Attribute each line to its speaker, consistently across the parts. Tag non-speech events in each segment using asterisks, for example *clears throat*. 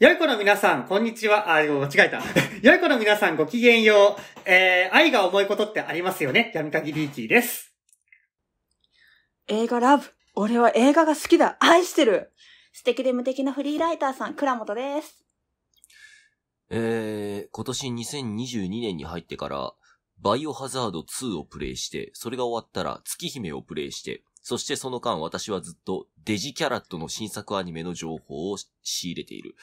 Speaker 1: よい子の皆さん、こんにちは。あ、間違えた。*laughs* よい子の皆さん、ごきげんよう。えー、愛が重いことってありますよね。闇鍵リーキーです。
Speaker 2: 映画ラブ。俺は映画が好きだ。愛してる。素敵で無敵なフリーライターさん、倉本です。
Speaker 3: えー、今年2022年に入ってから、バイオハザード2をプレイして、それが終わったら月姫をプレイして、そしてその間私はずっとデジキャラットの新作アニメの情報を仕入れている。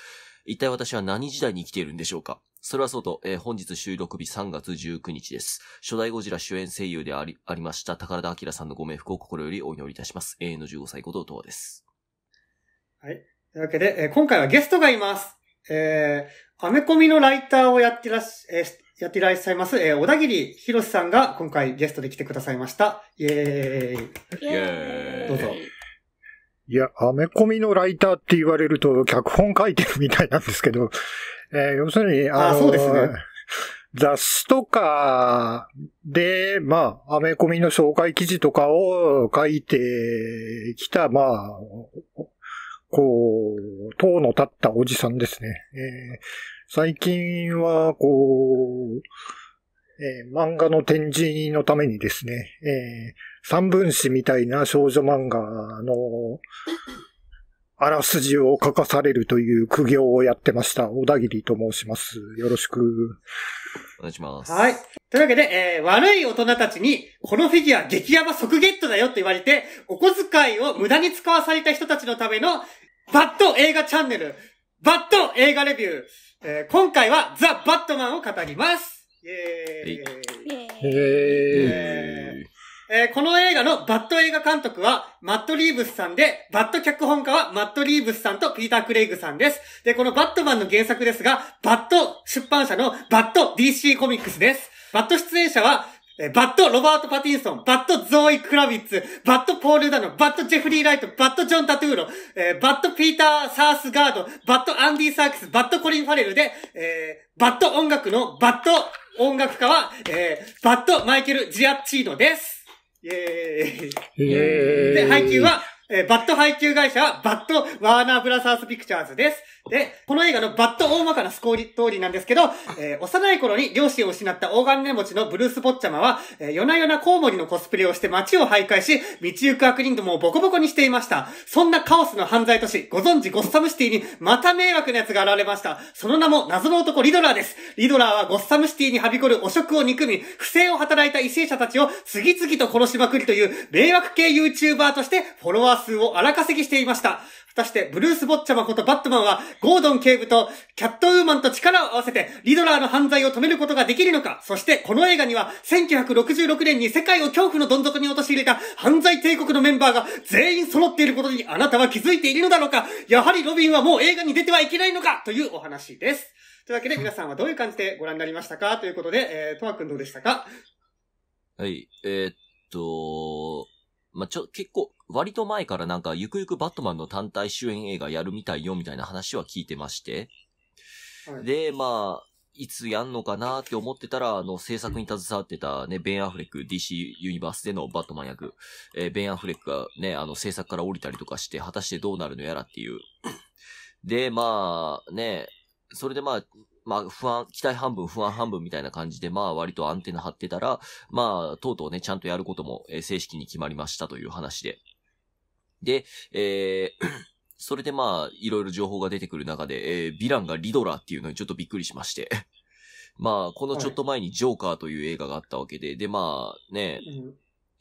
Speaker 3: 一体私は何時代に生きているんでしょうかそれはそうと、えー、本日収録日3月19日です。初代ゴジラ主演声優であり、ありました宝田明さんのご冥福を心よりお祈りいたします。永遠の15歳こととはです。
Speaker 1: はい。というわけで、えー、今回はゲストがいます。えー、アメコミのライターをやってらっし、えー、やっていらっしゃいます、えー、小田切博さんが今回ゲストで来てくださいました。イェーイ。イェーイ。どうぞ。
Speaker 4: いや、アメコミのライターって言われると、脚本書いてるみたいなんですけど、えー、要するに、ああ、そうですね。雑誌とかで、まあ、アメコミの紹介記事とかを書いてきた、まあ、こう、塔の立ったおじさんですね。えー最近は、こう、えー、漫画の展示のためにですね、えー、三分子みたいな少女漫画のあらすじを書かされるという苦行をやってました。小田切と申します。よろしく。お願いします。
Speaker 1: はい。というわけで、えー、悪い大人たちに、このフィギュア激ヤバ即ゲットだよって言われて、お小遣いを無駄に使わされた人たちのための、バッド映画チャンネル、バッド映画レビュー。えー、今回はザ・バットマンを語ります。イ
Speaker 4: ェーイ。イェーイ。
Speaker 1: えこの映画のバット映画監督はマット・リーブスさんで、バット脚本家はマット・リーブスさんとピーター・クレイグさんです。で、このバットマンの原作ですが、バット出版社のバット DC コミックスです。バット出演者はえー、バット、ロバート・パティンソン、バット・ゾーイ・クラビッツ、バット・ポール・ダノ、バット・ジェフリー・ライト、バット・ジョン・タトゥーロ、えー、バット・ピーター・サースガード、バット・アンディ・サークス、バット・コリン・ファレルで、えー、バット音楽のバット音楽家は、えー、バット・マイケル・ジアッチーノです。イェー
Speaker 5: イ。イェーイで、配給は、
Speaker 1: えー、バット配給会社は、バットワーナーブラザーズピクチャーズです。で、この映画のバット大まかなスコーリーなんですけど、えー、幼い頃に両親を失った大金持ちのブルース・ボッチャマは、えー、夜な夜なコウモリのコスプレをして街を徘徊し、道行く悪人どもをボコボコにしていました。そんなカオスの犯罪都市、ご存知ゴッサムシティに、また迷惑な奴が現れました。その名も謎の男リドラーです。リドラーはゴッサムシティにはびこる汚職を憎み、不正を働いた為政者たちを次々と殺しまくりという迷惑系 YouTuber としてフォロワー数を荒稼ぎしていました。果たして、ブルース・ボッチャマことバットマンは、ゴードン警部とキャットウーマンと力を合わせて、リドラーの犯罪を止めることができるのかそして、この映画には、1966年に世界を恐怖のどん底に陥れた犯罪帝国のメンバーが全員揃っていることにあなたは気づいているのだろうかやはりロビンはもう映画に出てはいけないのかというお話です。というわけで、*laughs* 皆さんはどういう感じでご覧になりましたかということで、えー、とわくんどうでしたか
Speaker 3: はい、えー、っと、まあ、ちょ、結構、割と前からなんか、ゆくゆくバットマンの単体主演映画やるみたいよ、みたいな話は聞いてまして。はい、で、まあ、いつやんのかなって思ってたら、あの、制作に携わってたね、ベン・アフレック、DC ユニバースでのバットマン役、えー、ベン・アフレックがね、あの、制作から降りたりとかして、果たしてどうなるのやらっていう。で、まあ、ね、それでまあ、まあ不安、期待半分、不安半分みたいな感じで、まあ割とアンテナ張ってたら、まあとうとうね、ちゃんとやることも、え正式に決まりましたという話で。で、えー *clears throat* それでまあ、いろいろ情報が出てくる中で、えー、ヴィランがリドラーっていうのにちょっとびっくりしまして *laughs* まあ、このちょっと前にジョーカーという映画があったわけで、でまあね、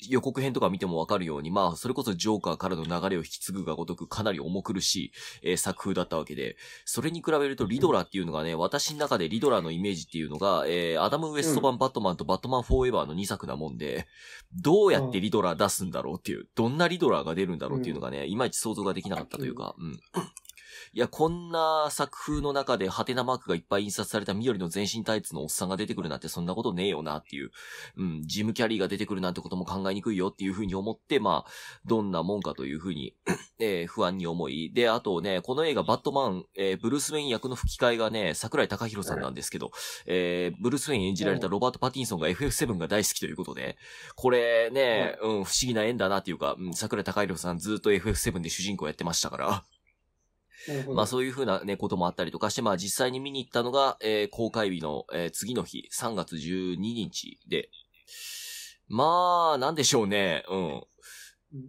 Speaker 3: 予告編とか見てもわかるように、まあ、それこそジョーカーからの流れを引き継ぐがごとくかなり重苦しい、えー、作風だったわけで、それに比べるとリドラっていうのがね、私の中でリドラのイメージっていうのが、えー、アダム・ウェスト版バットマンとバットマン・フォーエバーの2作なもんで、どうやってリドラ出すんだろうっていう、どんなリドラが出るんだろうっていうのがね、いまいち想像ができなかったというか、うん。いや、こんな作風の中でハテナマークがいっぱい印刷された緑の全身タイツのおっさんが出てくるなんてそんなことねえよなっていう、うん、ジムキャリーが出てくるなんてことも考えにくいよっていうふうに思って、まあ、どんなもんかというふうにえー、不安に思い。で、あとね、この映画バットマン、えー、ブルース・ウェイン役の吹き替えがね、桜井隆弘さんなんですけど、えー、ブルース・ウェイン演じられたロバート・パティンソンが FF7 が大好きということで、これね、うん、不思議な縁だなっていうか、うん、桜井隆弘さんずっと FF7 で主人公やってましたから。まあそういうふうなね、こともあったりとかして、まあ実際に見に行ったのが、えー、公開日の、えー、次の日、3月12日で、まあ、なんでしょうね、うん。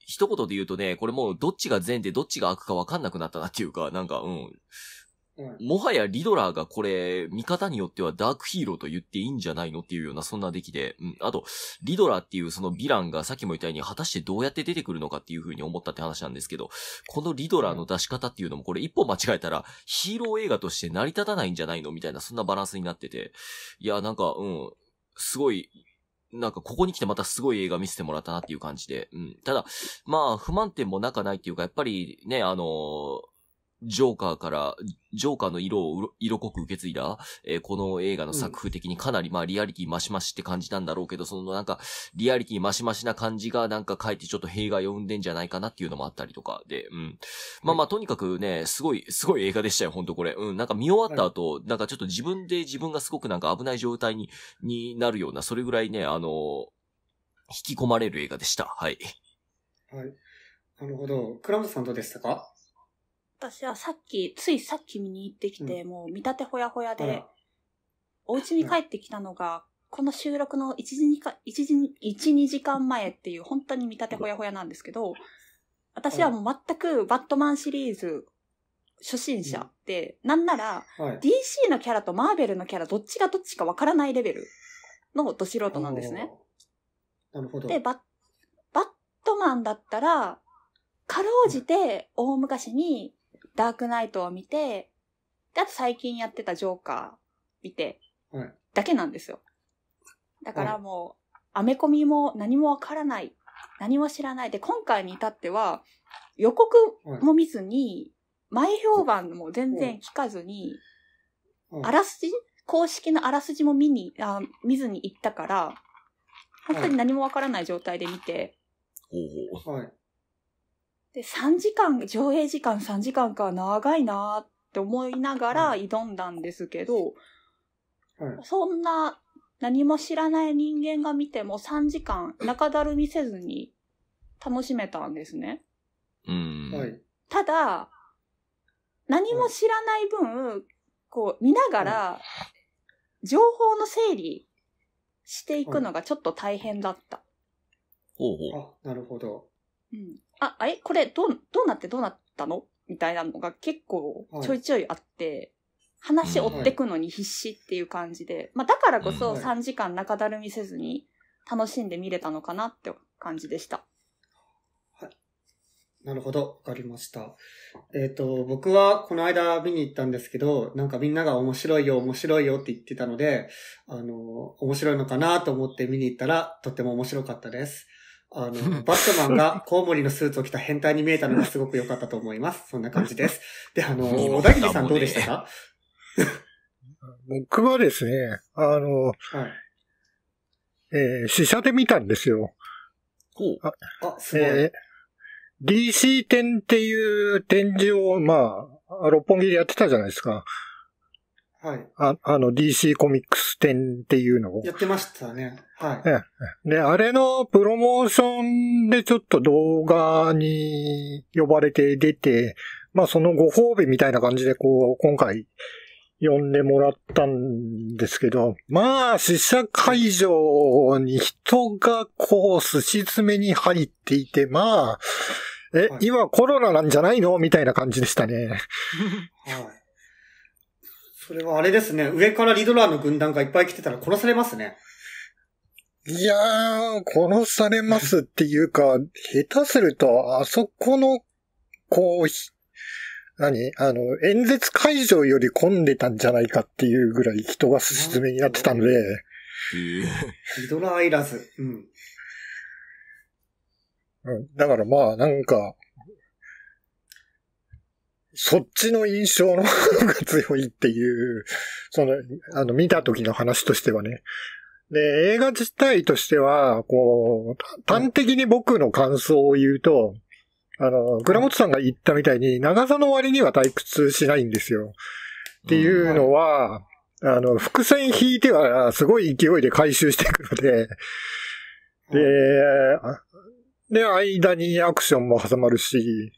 Speaker 3: 一言で言うとね、これもうどっちが善でどっちが悪かわかんなくなったなっていうか、なんか、うん。もはやリドラーがこれ、見方によってはダークヒーローと言っていいんじゃないのっていうような、そんな出来で、うん。あと、リドラーっていうそのヴィランがさっきも言ったように、果たしてどうやって出てくるのかっていう風に思ったって話なんですけど、このリドラーの出し方っていうのもこれ一歩間違えたら、ヒーロー映画として成り立たないんじゃないのみたいな、そんなバランスになってて。いや、なんか、うん、すごい、なんかここに来てまたすごい映画見せてもらったなっていう感じで。うん。ただ、まあ、不満点もなかないっていうか、やっぱりね、あのージョーカーから、ジョーカーの色を色濃く受け継いだ、えー、この映画の作風的にかなりまあリアリティマシマシって感じなんだろうけど、そのなんか、リアリティマシマシな感じがなんかえってちょっと弊害を生んでんじゃないかなっていうのもあったりとかで、うん。まあまあとにかくね、すごい、すごい映画でしたよ、ほんとこれ。うん、なんか見終わった後、なんかちょっと自分で自分がすごくなんか危ない状態に、になるような、それぐらいね、あの、引き込まれる映画でした。はい。
Speaker 1: はい。なるほど。倉本さんどうでしたか
Speaker 2: 私はさっき、ついさっき見に行ってきて、うんもう見立てほやほやでお家に帰ってきたのが、この収録の1、時か、1時に、1、2時間前っていう、本当に見立てほやほやなんですけど、私はもう全くバットマンシリーズ初心者で、なんならはい DC のキャラとマーベルのキャラどっちがどっちかわからないレベルのド素人なんですね。なるほど。で、ババットマンだったら、かろうじて大昔にダークナイトを見て、で、あと最近やってたジョーカー見て、だけなんですよ。だからもう、アメコミも何もわからない、何も知らない。で、今回に至っては、予告も見ずに、前評判も全然聞かずに、あらすじ公式のあらすじも見に、あ見ずに行ったから、本当に何もわからない状態で見て、
Speaker 5: はい
Speaker 2: で、3時間、上映時間3時間か、長いなって思いながら挑んだんですけど、はい、そんな何も知らない人間が見ても3時間中だるみせずに楽しめたんですね。うん。はい、ただ、何も知らない分、はい、こう、見ながら、情報の整理していくのがちょっと大変だった。
Speaker 1: ほうほう。あ、なるほど。
Speaker 2: うん、あ、あれこれどう、どうなってどうなったのみたいなのが結構ちょいちょいあって、はい、話追ってくのに必死っていう感じで、はい、まあだからこそ3時間中だるみせずに楽しんで見れたのかなって感じでした。
Speaker 1: はい。なるほど、わかりました。えっ、ー、と、僕はこの間見に行ったんですけど、なんかみんなが面白いよ、面白いよって言ってたので、あの、面白いのかなと思って見に行ったらとっても面白かったです。あの、バットマンがコウモリのスーツを着た変態に見えたのがすごく良かったと思います。そんな感じです。で、あの、小田切さんどうでしたか
Speaker 4: *laughs* 僕はですね、あの、はい、えー、試写で見たんですよ。あ、あ、すごい。えー、DC 展っていう展示を、まあ、六本木でやってたじゃないですか。はい。ああの、DC コミックス展っていうのを。やってましたね。はい。で、あれのプロモーションでちょっと動画に呼ばれて出て、まあそのご褒美みたいな感じで、こう、今回、呼んでもらったんですけど、まあ、試写会場に人がこう、すし詰めに入っていて、まあ、え、はい、今コロナなんじゃないのみたいな感じでしたね。*laughs* はい
Speaker 1: それはあれですね。上からリドラーの軍団がいっぱい来てたら殺されますね。
Speaker 4: いやー、殺されますっていうか、下手すると、あそこの、こう、何あの、演説会場より混んでたんじゃないかっていうぐらい人がすしめになってたんで。リドラーいらず。うん。だからまあ、なんか、そっちの印象の方が強いっていう、その、あの、見た時の話としてはね。で、映画自体としては、こう、端的に僕の感想を言うと、あの、倉本さんが言ったみたいに、長さの割には退屈しないんですよ。っていうのは、あの、伏線引いては、すごい勢いで回収していくので、で、で、間にアクションも挟まるし、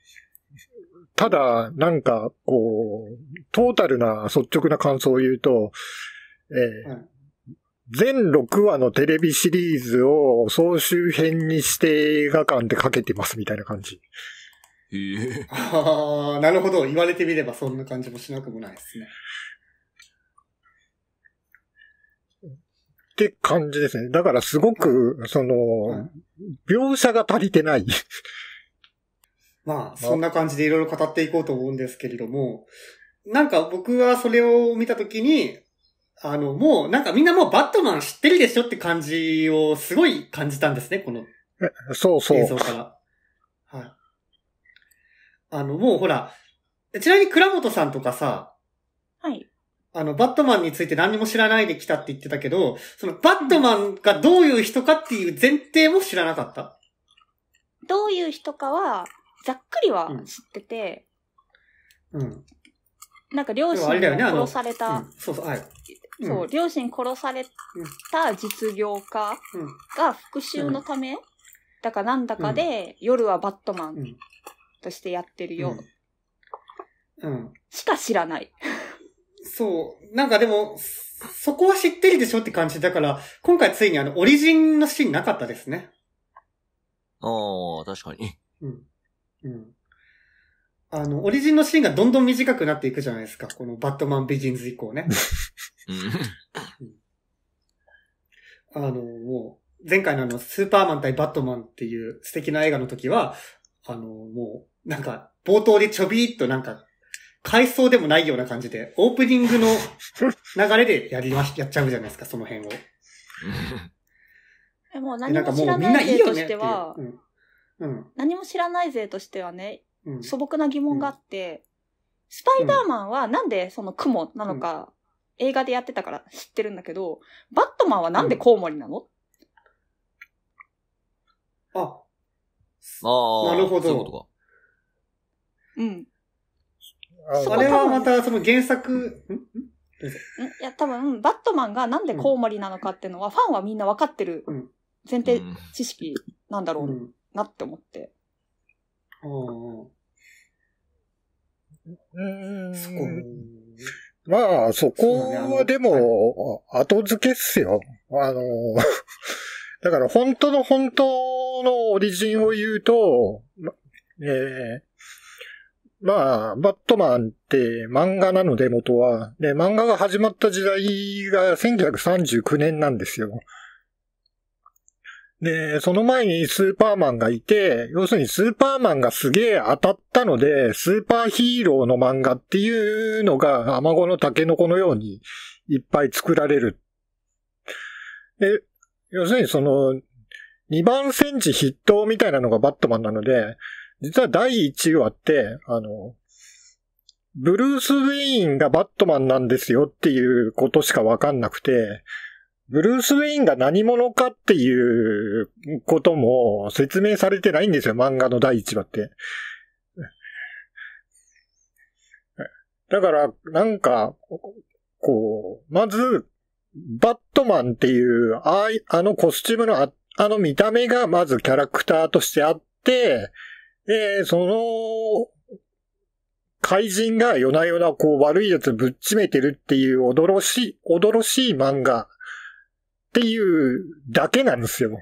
Speaker 4: ただ、なんか、こう、トータルな率直な感想を言うと、えー、うん全6話のテレビシリーズを総集編にして映画館でかけてますみたいな感じ。え
Speaker 1: *laughs* ー、ああ、なるほど。言われてみればそん
Speaker 4: な感じもしなくもないですね。って感じですね。だからすごく、その、うん、描写が足りてない
Speaker 1: まあ、そんな感じでいろいろ語っていこうと思うんですけれども、なんか僕はそれを見たときに、あの、もう、なんかみんなもうバットマン知ってるでしょって感じをすごい感じたんですね、この。
Speaker 4: そうそう。映像か
Speaker 1: ら。はい。あの、もうほら、ちなみに倉本さんとかさ、はい。あの、バットマンについて何も知らないで来たって言ってたけど、そのバットマンがどういう人かっていう前提も知らなかった
Speaker 2: どういう人かは、ざっくりは知ってて、うん。なんか両親殺された、ねうん、そうそう、はい。そう、両親殺された実業家が復讐のため、うん、だかなんだかで、夜はバットマンとしてやってるよ。うん。しか知らない。そ
Speaker 1: う。なんかでも、そこは知ってるでしょって感じだから、今回ついにあの、オリジンのシーンなかったですね。
Speaker 3: ああ、確かに。うん。
Speaker 1: うん。あの、オリジンのシーンがどんどん短くなっていくじゃないですか。このバットマンビジンズ以降ね。うん、あの、もう、前回のあの、スーパーマン対バットマンっていう素敵な映画の時は、あの、もう、なんか、冒頭でちょびーっとなんか、回想でもないような感じで、オープニングの流れでやりまし、*laughs* やっちゃうじゃないですか、その辺を。
Speaker 2: もう何も知らない例としては、う
Speaker 1: ん、うん、
Speaker 2: 何も知らない勢としてはね、うん、素朴な疑問があって、スパイダーマンはなんでその雲なのか、映画でやってたから知ってるんだけど、バットマンはなんでコウモリなの、あ、あ
Speaker 3: あ、なるほど。そういうことか。うん。あれは
Speaker 2: またその原作、んいや、多分、バットマンがなんでコウモリなのかっていうのは、ファンはみんなわかってる前提知識なんだろうなって思って。
Speaker 5: う
Speaker 4: ん。うん。まあ、そこはでも、後付けっすよ。あの、*laughs* だから本当の本当のオリジンを言うと、えー、まあ、バットマンって漫画なので元は、で、漫画が始まった時代が1939年なんですよ。で、その前にスーパーマンがいて、要するにスーパーマンがすげえ当たったので、スーパーヒーローの漫画っていうのが、アマゴのタケノコのようにいっぱい作られる。で、要するにその、2番センチ筆頭みたいなのがバットマンなので、実は第1話って、あの、ブルース・ウェインがバットマンなんですよっていうことしかわかんなくて、ブルース・ウェインが何者かっていうことも説明されてないんですよ、漫画の第1話って。だから、なんか、こう、まず、バットマンっていう、ああのコスチュームのあ、あの見た目がまずキャラクターとしてあって、で、その、怪人が夜な夜なこう悪いやつぶっちめてるっていう驚しい、驚しい漫画っていうだけなんですよ。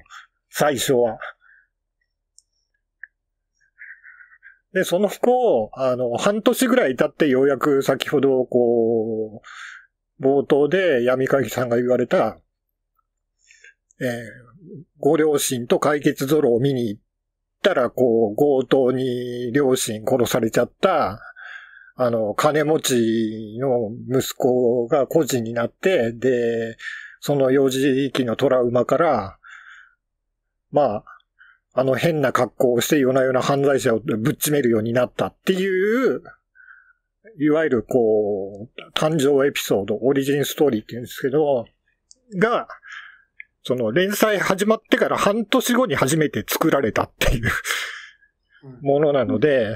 Speaker 4: 最初は。で、その服を、あの、半年ぐらい経ってようやく先ほど、こう、冒頭で闇会議さんが言われた、えー、ご両親と解決ゾロを見に行ったら、こう、強盗に両親殺されちゃった、あの、金持ちの息子が孤児になって、で、その幼児期のトラウマから、まあ、あの変な格好をして夜な夜な犯罪者をぶっちめるようになったっていう、いわゆるこう、誕生エピソード、オリジンストーリーって言うんですけど、が、その連載始まってから半年後に初めて作られたっていうものなので、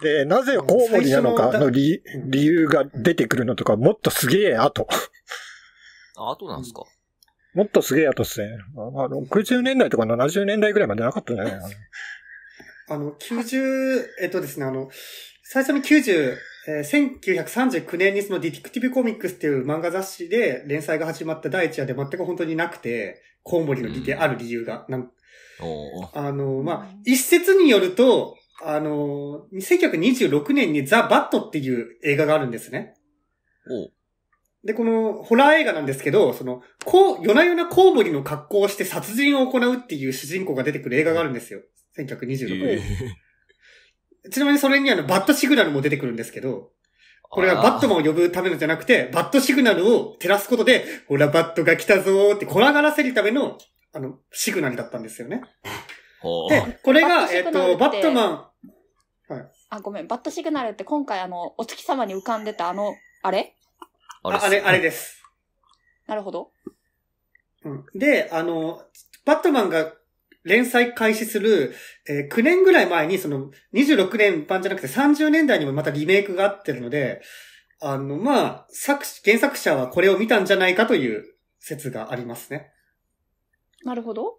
Speaker 4: で、なぜコウモリなのかの理理由が出てくるのとか、もっとすげえ後。あとなんですか、もっとすげえとっすね。まあ、60年代とか70年代ぐらいまでなかったんじゃないかな。
Speaker 3: *laughs* あ
Speaker 1: の、90、えっとですね、あの、最初に90、え1939年にそのディティクティブコミックスっていう漫画雑誌で連載が始まった第一話で全く本当になくて、コウモリの利点ある理由が。うん、あの、まあ、一説によると、あの、1926年にザ・バットっていう映画があるんですね。で、このホラー映画なんですけど、その、こう、夜な夜なコウモリの格好をして殺人を行うっていう主人公が出てくる映画があるんですよ。1926年。えー、ちなみにそれにあの、バットシグナルも出てくるんですけど、これはバットマンを呼ぶためのじゃなくて、バットシグナルを照らすことで、ほら、バットが来たぞーって怖がらせるための、あの、シグナルだったんですよね。で、これが、えっと、バットマ
Speaker 2: ン、はい。あ、ごめん、バットシグナルって今回あの、お月様に浮かんでたあの、あれあれあれ、あれです。なるほど。
Speaker 1: うん。で、あの、バットマンが連載開始する、えー、9年ぐらい前に、その、26年版じゃなくて30年代にもまたリメイクがあってるので、あの、まあ、作、原作者はこれを見たんじゃないかという説がありますね。なるほど。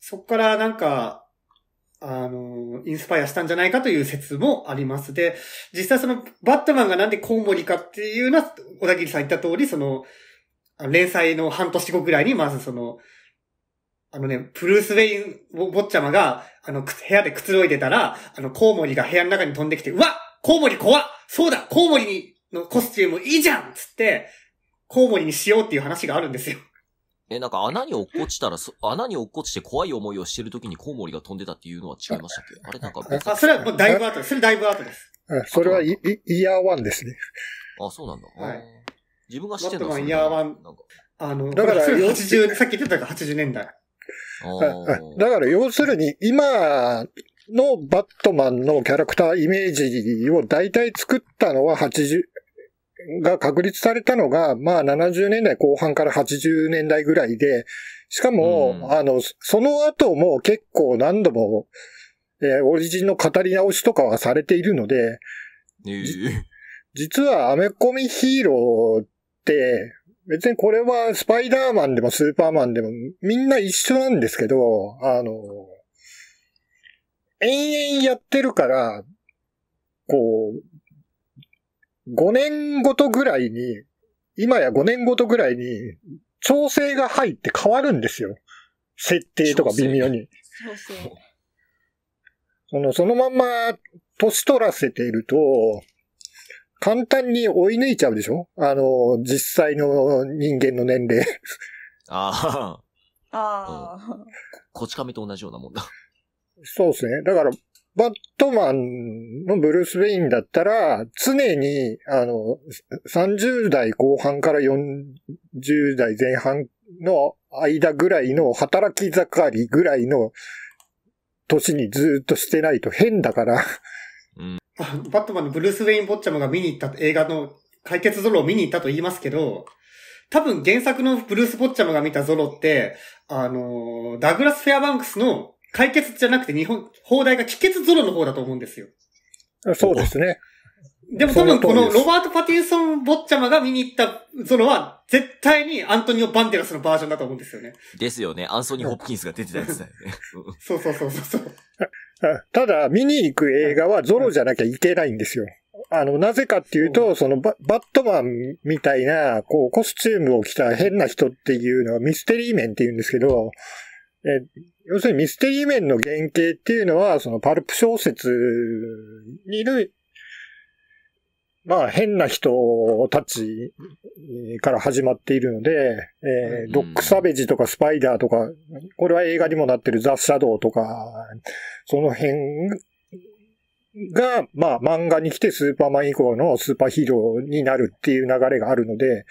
Speaker 1: そっからなんか、あの、インスパイアしたんじゃないかという説もあります。で、実際その、バットマンがなんでコウモリかっていうのは、小田切さん言った通り、その、連載の半年後ぐらいに、まずその、あのね、プルース・ウェイン・ボッチャマが、あの、部屋でくつろいでたら、あの、コウモリが部屋の中に飛んできて、うわコウモリ怖っそうだコウモリ
Speaker 3: のコスチュームいいじゃんつって、コウモリにしようっていう話があるんですよ。え、なんか穴に落っこちたら、穴に落っこちて怖い思いをしてる時にコウモリが飛んでたっていうのは違いましたっけあれなんかあ、それはもう
Speaker 1: だいぶ後です。それだいぶ後です。
Speaker 4: それはイイヤーワンですね。あ、そうなんだ。
Speaker 1: はい自分が知ってんだ。バイヤーワンなんか、あの、だから80、さっき言ってたから80年代。
Speaker 4: だから要するに今のバットマンのキャラクターイメージを大体作ったのは80が確立されたのが、まあ70年代後半から80年代ぐらいで、しかも、うん、あの、その後も結構何度も、えー、オリジンの語り直しとかはされているので、えー、実はアメコミヒーローって、別にこれはスパイダーマンでもスーパーマンでもみんな一緒なんですけど、あの、延々やってるから、こう、5年ごとぐらいに、今や5年ごとぐらいに、調整が入って変わるんですよ。設定とか微妙に。
Speaker 5: そうそう。
Speaker 4: その、そのまんま、年取らせていると、簡単に追い抜いちゃうでしょあの、実際の人間の年齢。
Speaker 3: ああ。ああ、こち亀と同じようなもんだ。
Speaker 4: そうですね。だから、バットマンのブルース・ウェインだったら、常に、あの、30代後半から40代前半の間ぐらいの働き盛りぐらいの年にずっとしてないと変だからうん。バットマンのブルース・ウェイン・ボッチャムが見に行った映
Speaker 1: 画の解決ゾロを見に行ったと言いますけど、多分原作のブルース・ボッチャムが見たゾロって、あの、ダグラス・フェアバンクスの解決じゃなくて日本、放題が帰結ゾロの方だと思うんですよ。
Speaker 4: そうですね。
Speaker 1: でも多分このロバート・パティンソン・ボッチャマが見に行ったゾロは絶対にアントニオ・バンデラスのバージョンだと
Speaker 4: 思うんですよね。
Speaker 3: ですよね。アンソニー・ホッキンスが出てたやつだよね。*laughs*
Speaker 4: そうそうそうそう。ただ、見に行く映画はゾロじゃなきゃいけないんですよ。あの、なぜかっていうと、そのバットマンみたいな、こう、コスチュームを着た変な人っていうのはミステリー面って言うんですけど、え要するにミステリー面の原型っていうのは、そのパルプ小説にいる、まあ変な人たちから始まっているので、えー、ドック・サベジとかスパイダーとか、これは映画にもなってるザ・シャドウとか、その辺が、まあ漫画に来てスーパーマン以降のスーパーヒーローになるっていう流れがあるので、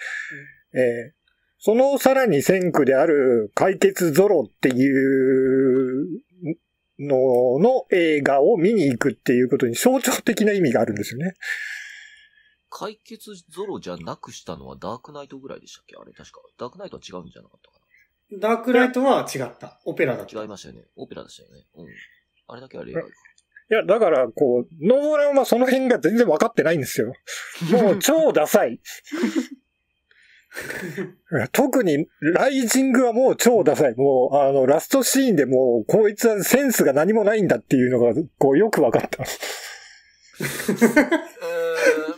Speaker 4: えーそのさらに先駆である解決ゾロっていうのの映画を見に行くっていうことに象徴的な意味があるんですよね。
Speaker 2: 解
Speaker 3: 決ゾロじゃなくしたのはダークナイトぐらいでしたっけあれ確か。ダークナイトは違うんじゃなかったか
Speaker 1: な。ダークナイトは違
Speaker 3: った。オペラだった。違いましたよね。オペラでしたよね。うん。あれだけは例
Speaker 4: 外いや、だから、こう、ノーランはその辺が全然分かってないんですよ。もう超ダサい。特に、ライジングはもう超ダサい。もう、あの、ラストシーンでもう、こいつはセンスが何もないんだっていうのが、こう、よく分かった。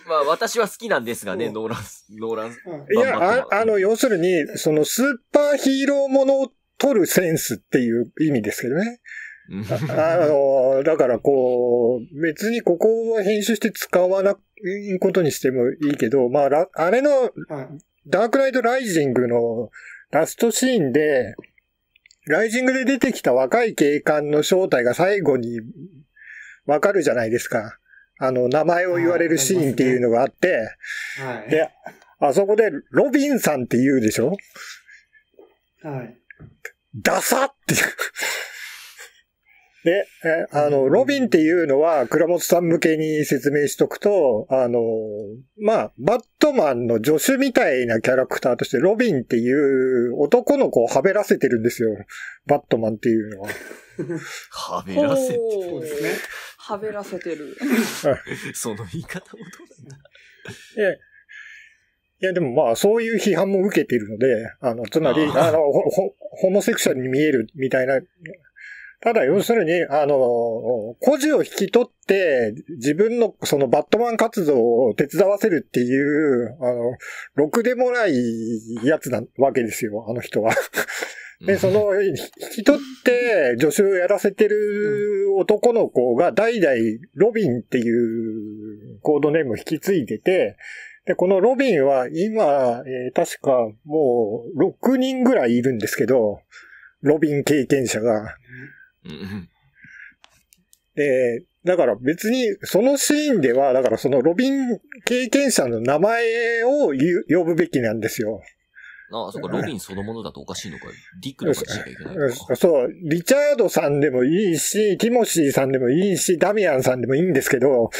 Speaker 3: まあ、私は好きなんですがね、ノーラン、ノーラン。い
Speaker 4: やあ、あの、要するに、その、スーパーヒーローものを取るセンスっていう意味ですけどね。
Speaker 3: あの、
Speaker 4: だからこう、別にここは編集して使わないことにしてもいいけど、まあ、あれの、ダークライトライジングのラストシーンで、ライジングで出てきた若い警官の正体が最後にわかるじゃないですか。あの、名前を言われるシーンっていうのがあって、はい、で、あそこでロビンさんって言うでしょはい。ダサってね、あの、ロビンっていうのは、倉本さん向けに説明しとくと、あの、まあ、バットマンの助手みたいなキャラクターとして、ロビンっていう男の子をはべらせてるんですよ。バットマンっていうのは。はべらせてる。
Speaker 2: そうですね。はべらせてる。
Speaker 4: *laughs* その言い方もどうなんだ。*laughs* えいや、でもまあ、そういう批判も受けているので、あの、つまり、あのホ、ホモセクシャルに見えるみたいなただ要するに、あの、孤児を引き取って、自分のそのバットマン活動を手伝わせるっていう、あの、ろくでもないやつなわけですよ、あの人は。で、その、引き取って助手をやらせてる男の子が代々ロビンっていうコードネームを引き継いでて、で、このロビンは今、えー、確かもう6人ぐらいいるんですけど、ロビン経験者が。で、だから別に、そのシーンでは、だからそのロビン経験者の名前を呼ぶべきなんですよ。
Speaker 3: ああ、そっか、ロビンそのものだとおかしいのか。ディ
Speaker 4: ックのかしなきゃいけないか。そう、リチャードさんでもいいし、ティモシーさんでもいいし、ダミアンさんでもいいんですけど、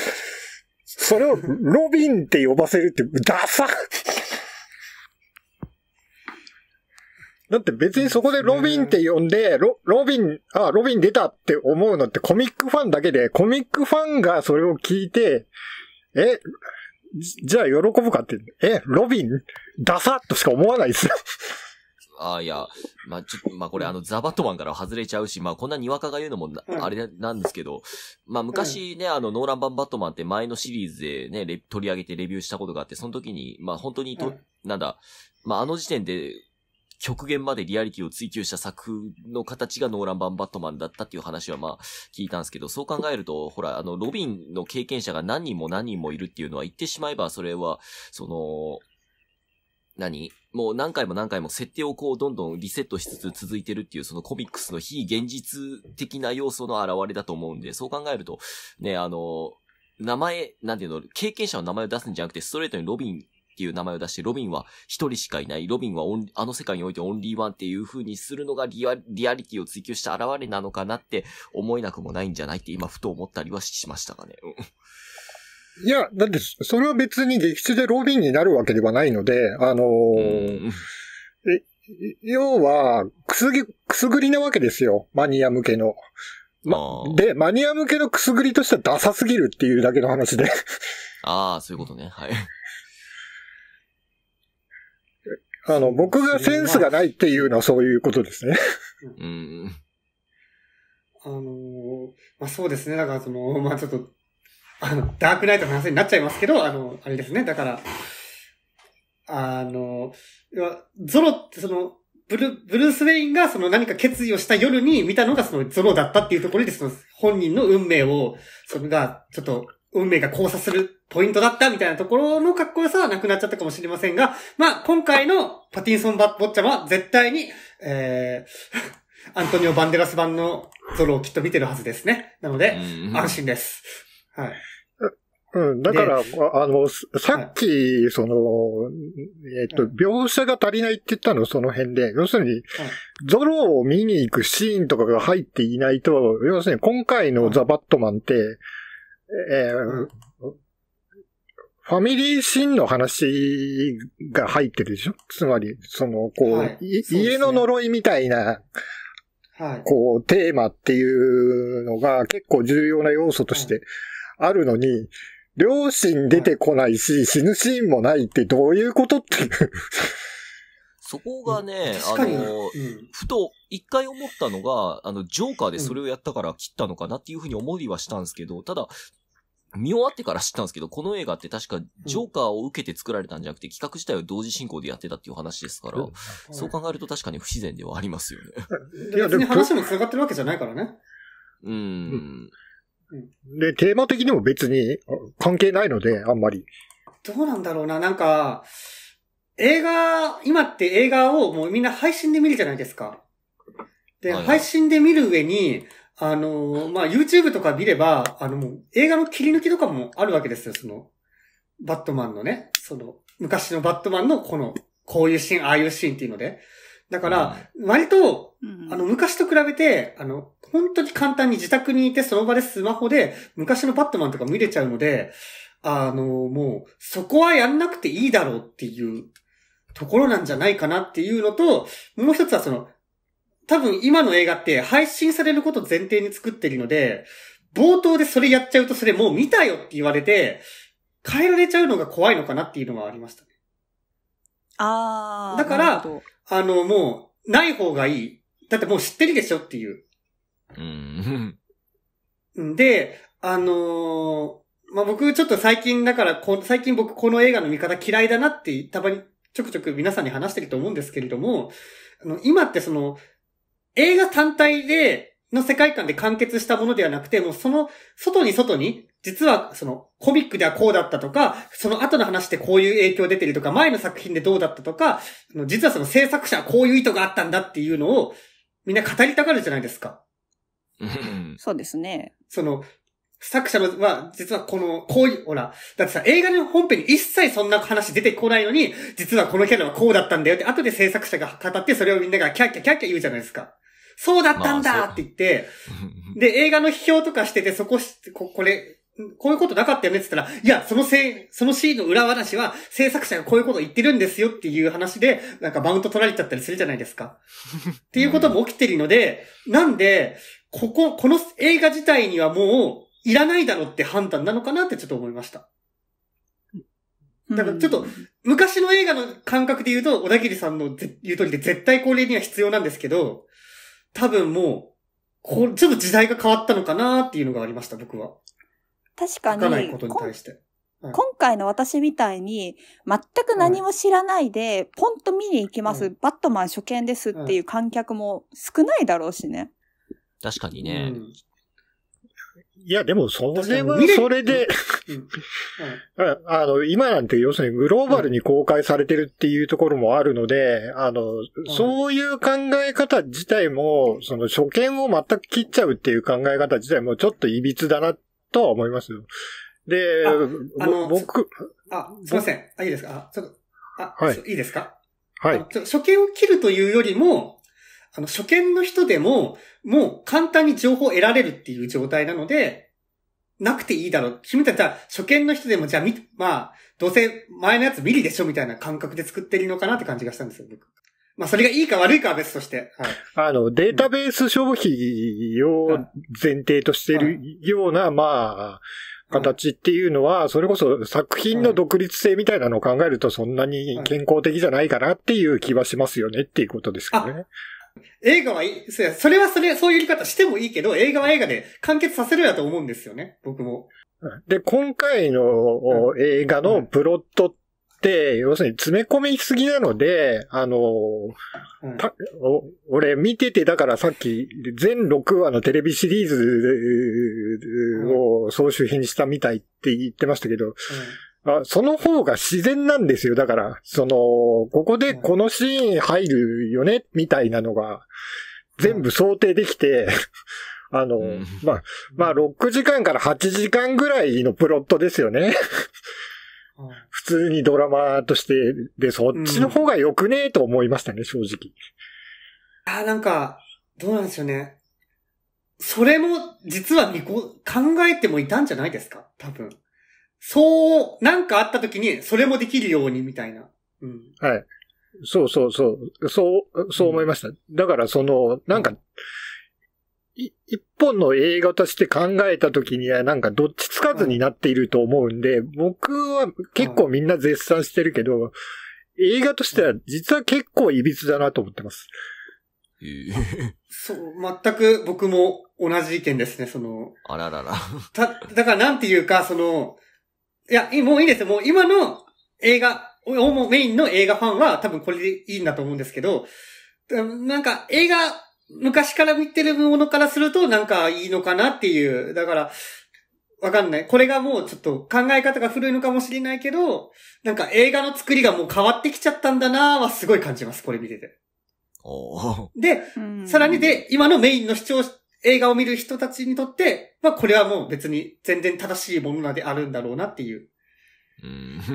Speaker 4: それをロビンって呼ばせるって、ダサだって別にそこでロビンって呼んで、ロ、ロビン、あ、ロビン出たって思うのってコミックファンだけで、コミックファンがそれを聞いて、え、じゃあ喜ぶかって、え、ロビンダサとしか思わないっす。*laughs*
Speaker 3: ああ、いや、まあ、ちょっと、まあ、これ、あの、ザバトマンから外れちゃうし、まあ、こんなにわかが言うのも、あれなんですけど、まあ、昔ね、あの、ノーラン版バットマンって前のシリーズでね、取り上げてレビューしたことがあって、その時に、まあ、本当にと、なんだ、まあ、あの時点で、極限までリアリティを追求した作の形がノーラン版バットマンだったっていう話はまあ聞いたんですけど、そう考えると、ほら、あの、ロビンの経験者が何人も何人もいるっていうのは言ってしまえば、それは、その、何もう何回も何回も設定をこうどんどんリセットしつつ続いてるっていうそのコミックスの非現実的な要素の表れだと思うんで、そう考えると、ね、あの、名前、なんていうの、経験者の名前を出すんじゃなくて、ストレートにロビンっていう名前を出して、ロビンは一人しかいない、ロビンはあの世界においてオンリーワンっていう風にするのがリアリアリティを追求した現れなのかなって思えなくもないんじゃないって今ふと思ったりはしましたがね。
Speaker 4: いや、だって、それは別に劇中でロビンになるわけではないので、あのー、要は、くすぐ、くすぐりなわけですよ。マニア向けの。ま、で、マニア向けのくすぐりとしてはダサすぎるっていうだけの話で *laughs*
Speaker 3: ああ、そういうことね。はい。あの、僕がセンスがないっていうのはそ
Speaker 4: ういうことですね。うん。
Speaker 1: あのまあ、そうですね。だからその、まあ、ちょっと、あの、ダークナイトの話になっちゃいますけど、あの、あれですね。だから、あの、ゾロってその、ブル、ブルース・ウェインがその何か決意をした夜に見たのがそのゾロだったっていうところでその本人の運命を、それが、ちょっと運命が交差するポイントだったみたいなところのかっこよさはなくなっちゃったかもしれませんが、まあ、今回のパティンソン・バッボッチャは絶対に、えー、*laughs* アントニオ・バンデラス版のゾロをきっと見てるはずですね。なので、安心です。は
Speaker 4: い。うん、だから、あの、さっき、はい、その、えっと、描写が足りないって言ったのその辺で、要するに、はい、ゾロを見に行くシーンとかが入っていないと、要するに今回のザ・バットマンって、えー、うんファミリーシーンの話が入ってるでしょつまり、その、こう、はい、うね、家の呪いみたいな、こう、テーマっていうのが結構重要な要素としてあるのに、はい、両親出てこないし、死ぬシーンもないってどういうことっていう。
Speaker 3: そこがね、あの、うん、ふと一回思ったのが、あの、ジョーカーでそれをやったから切ったのかなっていうふうに思いはしたんですけど、ただ、見終わってから知ったんですけど、この映画って確かジョーカーを受けて作られたんじゃなくて、企画自体を同時進行でやってたっていう話ですから、うんそう考えると確かに不自然ではありますよね。
Speaker 1: *laughs* いや、別に話も繋がってるわけじゃないからね。
Speaker 3: うん。
Speaker 4: で、テーマ的にも別に関係ないので、あんまり。
Speaker 1: どうなんだろうな、なんか、映画、今って映画をもうみんな配信で見るじゃないですか。で、配信で見る上に、あの、まあ、YouTube とか見れば、あの、もう映画の切り抜きとかもあるわけですよ、その、バットマンのね、その、昔のバットマンのこの、こういうシーン、ああいうシーンっていうので。だから、割と、あの、昔と比べて、あの、本当に簡単に自宅にいて、その場でスマホで、昔のバットマンとか見れちゃうので、あの、もう、そこはやんなくていいだろうっていうところなんじゃないかなっていうのと、もう一つはその、多分今の映画って配信されること前提に作ってるので、冒頭でそれやっちゃうとそれもう見たよって言われて、変えられちゃうのが怖いのかなっていうのはありましたね。
Speaker 2: ああ。だから、
Speaker 1: あの、もう、ない方がいい。だってもう知ってるでしょっていう。
Speaker 2: うん。
Speaker 1: で、あのー、まあ、僕ちょっと最近だからこ、最近僕この映画の見方嫌いだなって、たまにちょくちょく皆さんに話してると思うんですけれども、あの、今ってその、映画単体で、の世界観で完結したものではなくて、もうその外に外に、実はそのコミックではこうだったとか、その後の話でこういう影響出てるとか、前の作品でどうだったとか、実はその制作者はこういう意図があったんだっていうのを、みんな語りたがるじゃないですか。
Speaker 2: そうですね。
Speaker 1: その、作者は、実はこの、こういう、ほら、だってさ、映画の本編に一切そんな話出てこないのに、実はこのキャラはこうだったんだよって、後で制作者が語って、それをみんながキャッキャキャッキャ言うじゃないですか。そうだったんだって言って、*laughs* で、映画の批評とかしてて、そここ、これ、こういうことなかったよねって言ったら、いや、そのせい、そのシーンの裏話は、制作者がこういうこと言ってるんですよっていう話で、なんかバウント取られちゃったりするじゃないですか。*laughs* っていうことも起きてるので、なんで、ここ、この映画自体にはもう、いらないだろうって判断なのかなってちょっと思いました。だからちょっと、昔の映画の感覚で言うと、小田切さんの言う通りで絶対これには必要なんですけど、多分もう、こちょっと時代が変わったのかなっていうのがあり
Speaker 2: ました、僕は。確かに。書かないことに対して。今回の私みたいに、全く何も知らないで、ポンと見に行きます、はい、バットマン初見ですっていう観客も少ないだろうしね。
Speaker 3: 確かにね、うん、
Speaker 4: いや、でも、それは、それで、あの、今なんて、要するにグローバルに公開されてるっていうところもあるので、あの、そういう考え方自体も、その、初見を全く切っちゃうっていう考え方自体も、ちょっと歪だな、とは思いますよ。
Speaker 1: で、僕、あ、すいません。あ、いいですかあ、ちょっと、あ、はい、いいですかはい。初見を切るというよりも、あの、初見の人でも、もう簡単に情報を得られるっていう状態なので、なくていいだろう。君たちは初見の人でも、じゃあみ、まあ、どうせ前のやつ見るでしょみたいな感覚で作ってるのかなって感じがしたんですよ、僕。まあ、それがいいか悪いかは別とし
Speaker 4: て。はい。あの、データベース消費を前提としてるような、まあ、形っていうのは、それこそ作品の独立性みたいなのを考えるとそんなに健康的じゃないかなっていう気はしますよねっていうことですかね。
Speaker 1: 映画はいい、それはそれ、そういう言い方してもいいけど、映画
Speaker 4: は映画で完結させるやと
Speaker 1: 思うんですよね、
Speaker 4: 僕も。で、今回の映画のプロットって、要するに詰め込みすぎなので、あの、うん、俺見てて、だからさっき全6話のテレビシリーズを総集編にしたみたいって言ってましたけど、うんその方が自然なんですよ。だから、その、ここでこのシーン入るよね、みたいなのが、全部想定できて、あの、うん、まあ、まあ、6時間から8時間ぐらいのプロットですよね。普通にドラマとして、で、そっちの方が良くねえと思いましたね、正直。
Speaker 1: ああ、なんか、どうなんですよね。それも、実は見こ、考えてもいたんじゃないですか多分。そう、なんかあった時に、それもできるように、みたいな。
Speaker 4: うん。はい。そうそうそう。そう、そう思いました。うん、だから、その、なんか、うん、一本の映画として考えた時には、なんかどっちつかずになっていると思うんで、うん、僕は結構みんな絶賛してるけど、映画としては実は結構歪だなと思ってます。そう、全く僕も同じ意見ですね、その。
Speaker 3: あららら。
Speaker 1: た、だからなんていうか、その、いや、もういいですよ。もう今の映画、もうメインの映画ファンは多分これでいいんだと思うんですけど、なんか映画、昔から見てるものからするとなんかいいのかなっていう。だから、わかんない。これがもうちょっと考え方が古いのかもしれないけど、なんか映画の作りがもう変わってきちゃったんだなはすごい感じます。これ見てて。で、さらにで、今のメインの視聴映画を見る人たちにとって、まあこれはもう別に全然正しいものなんであるんだろうなっていう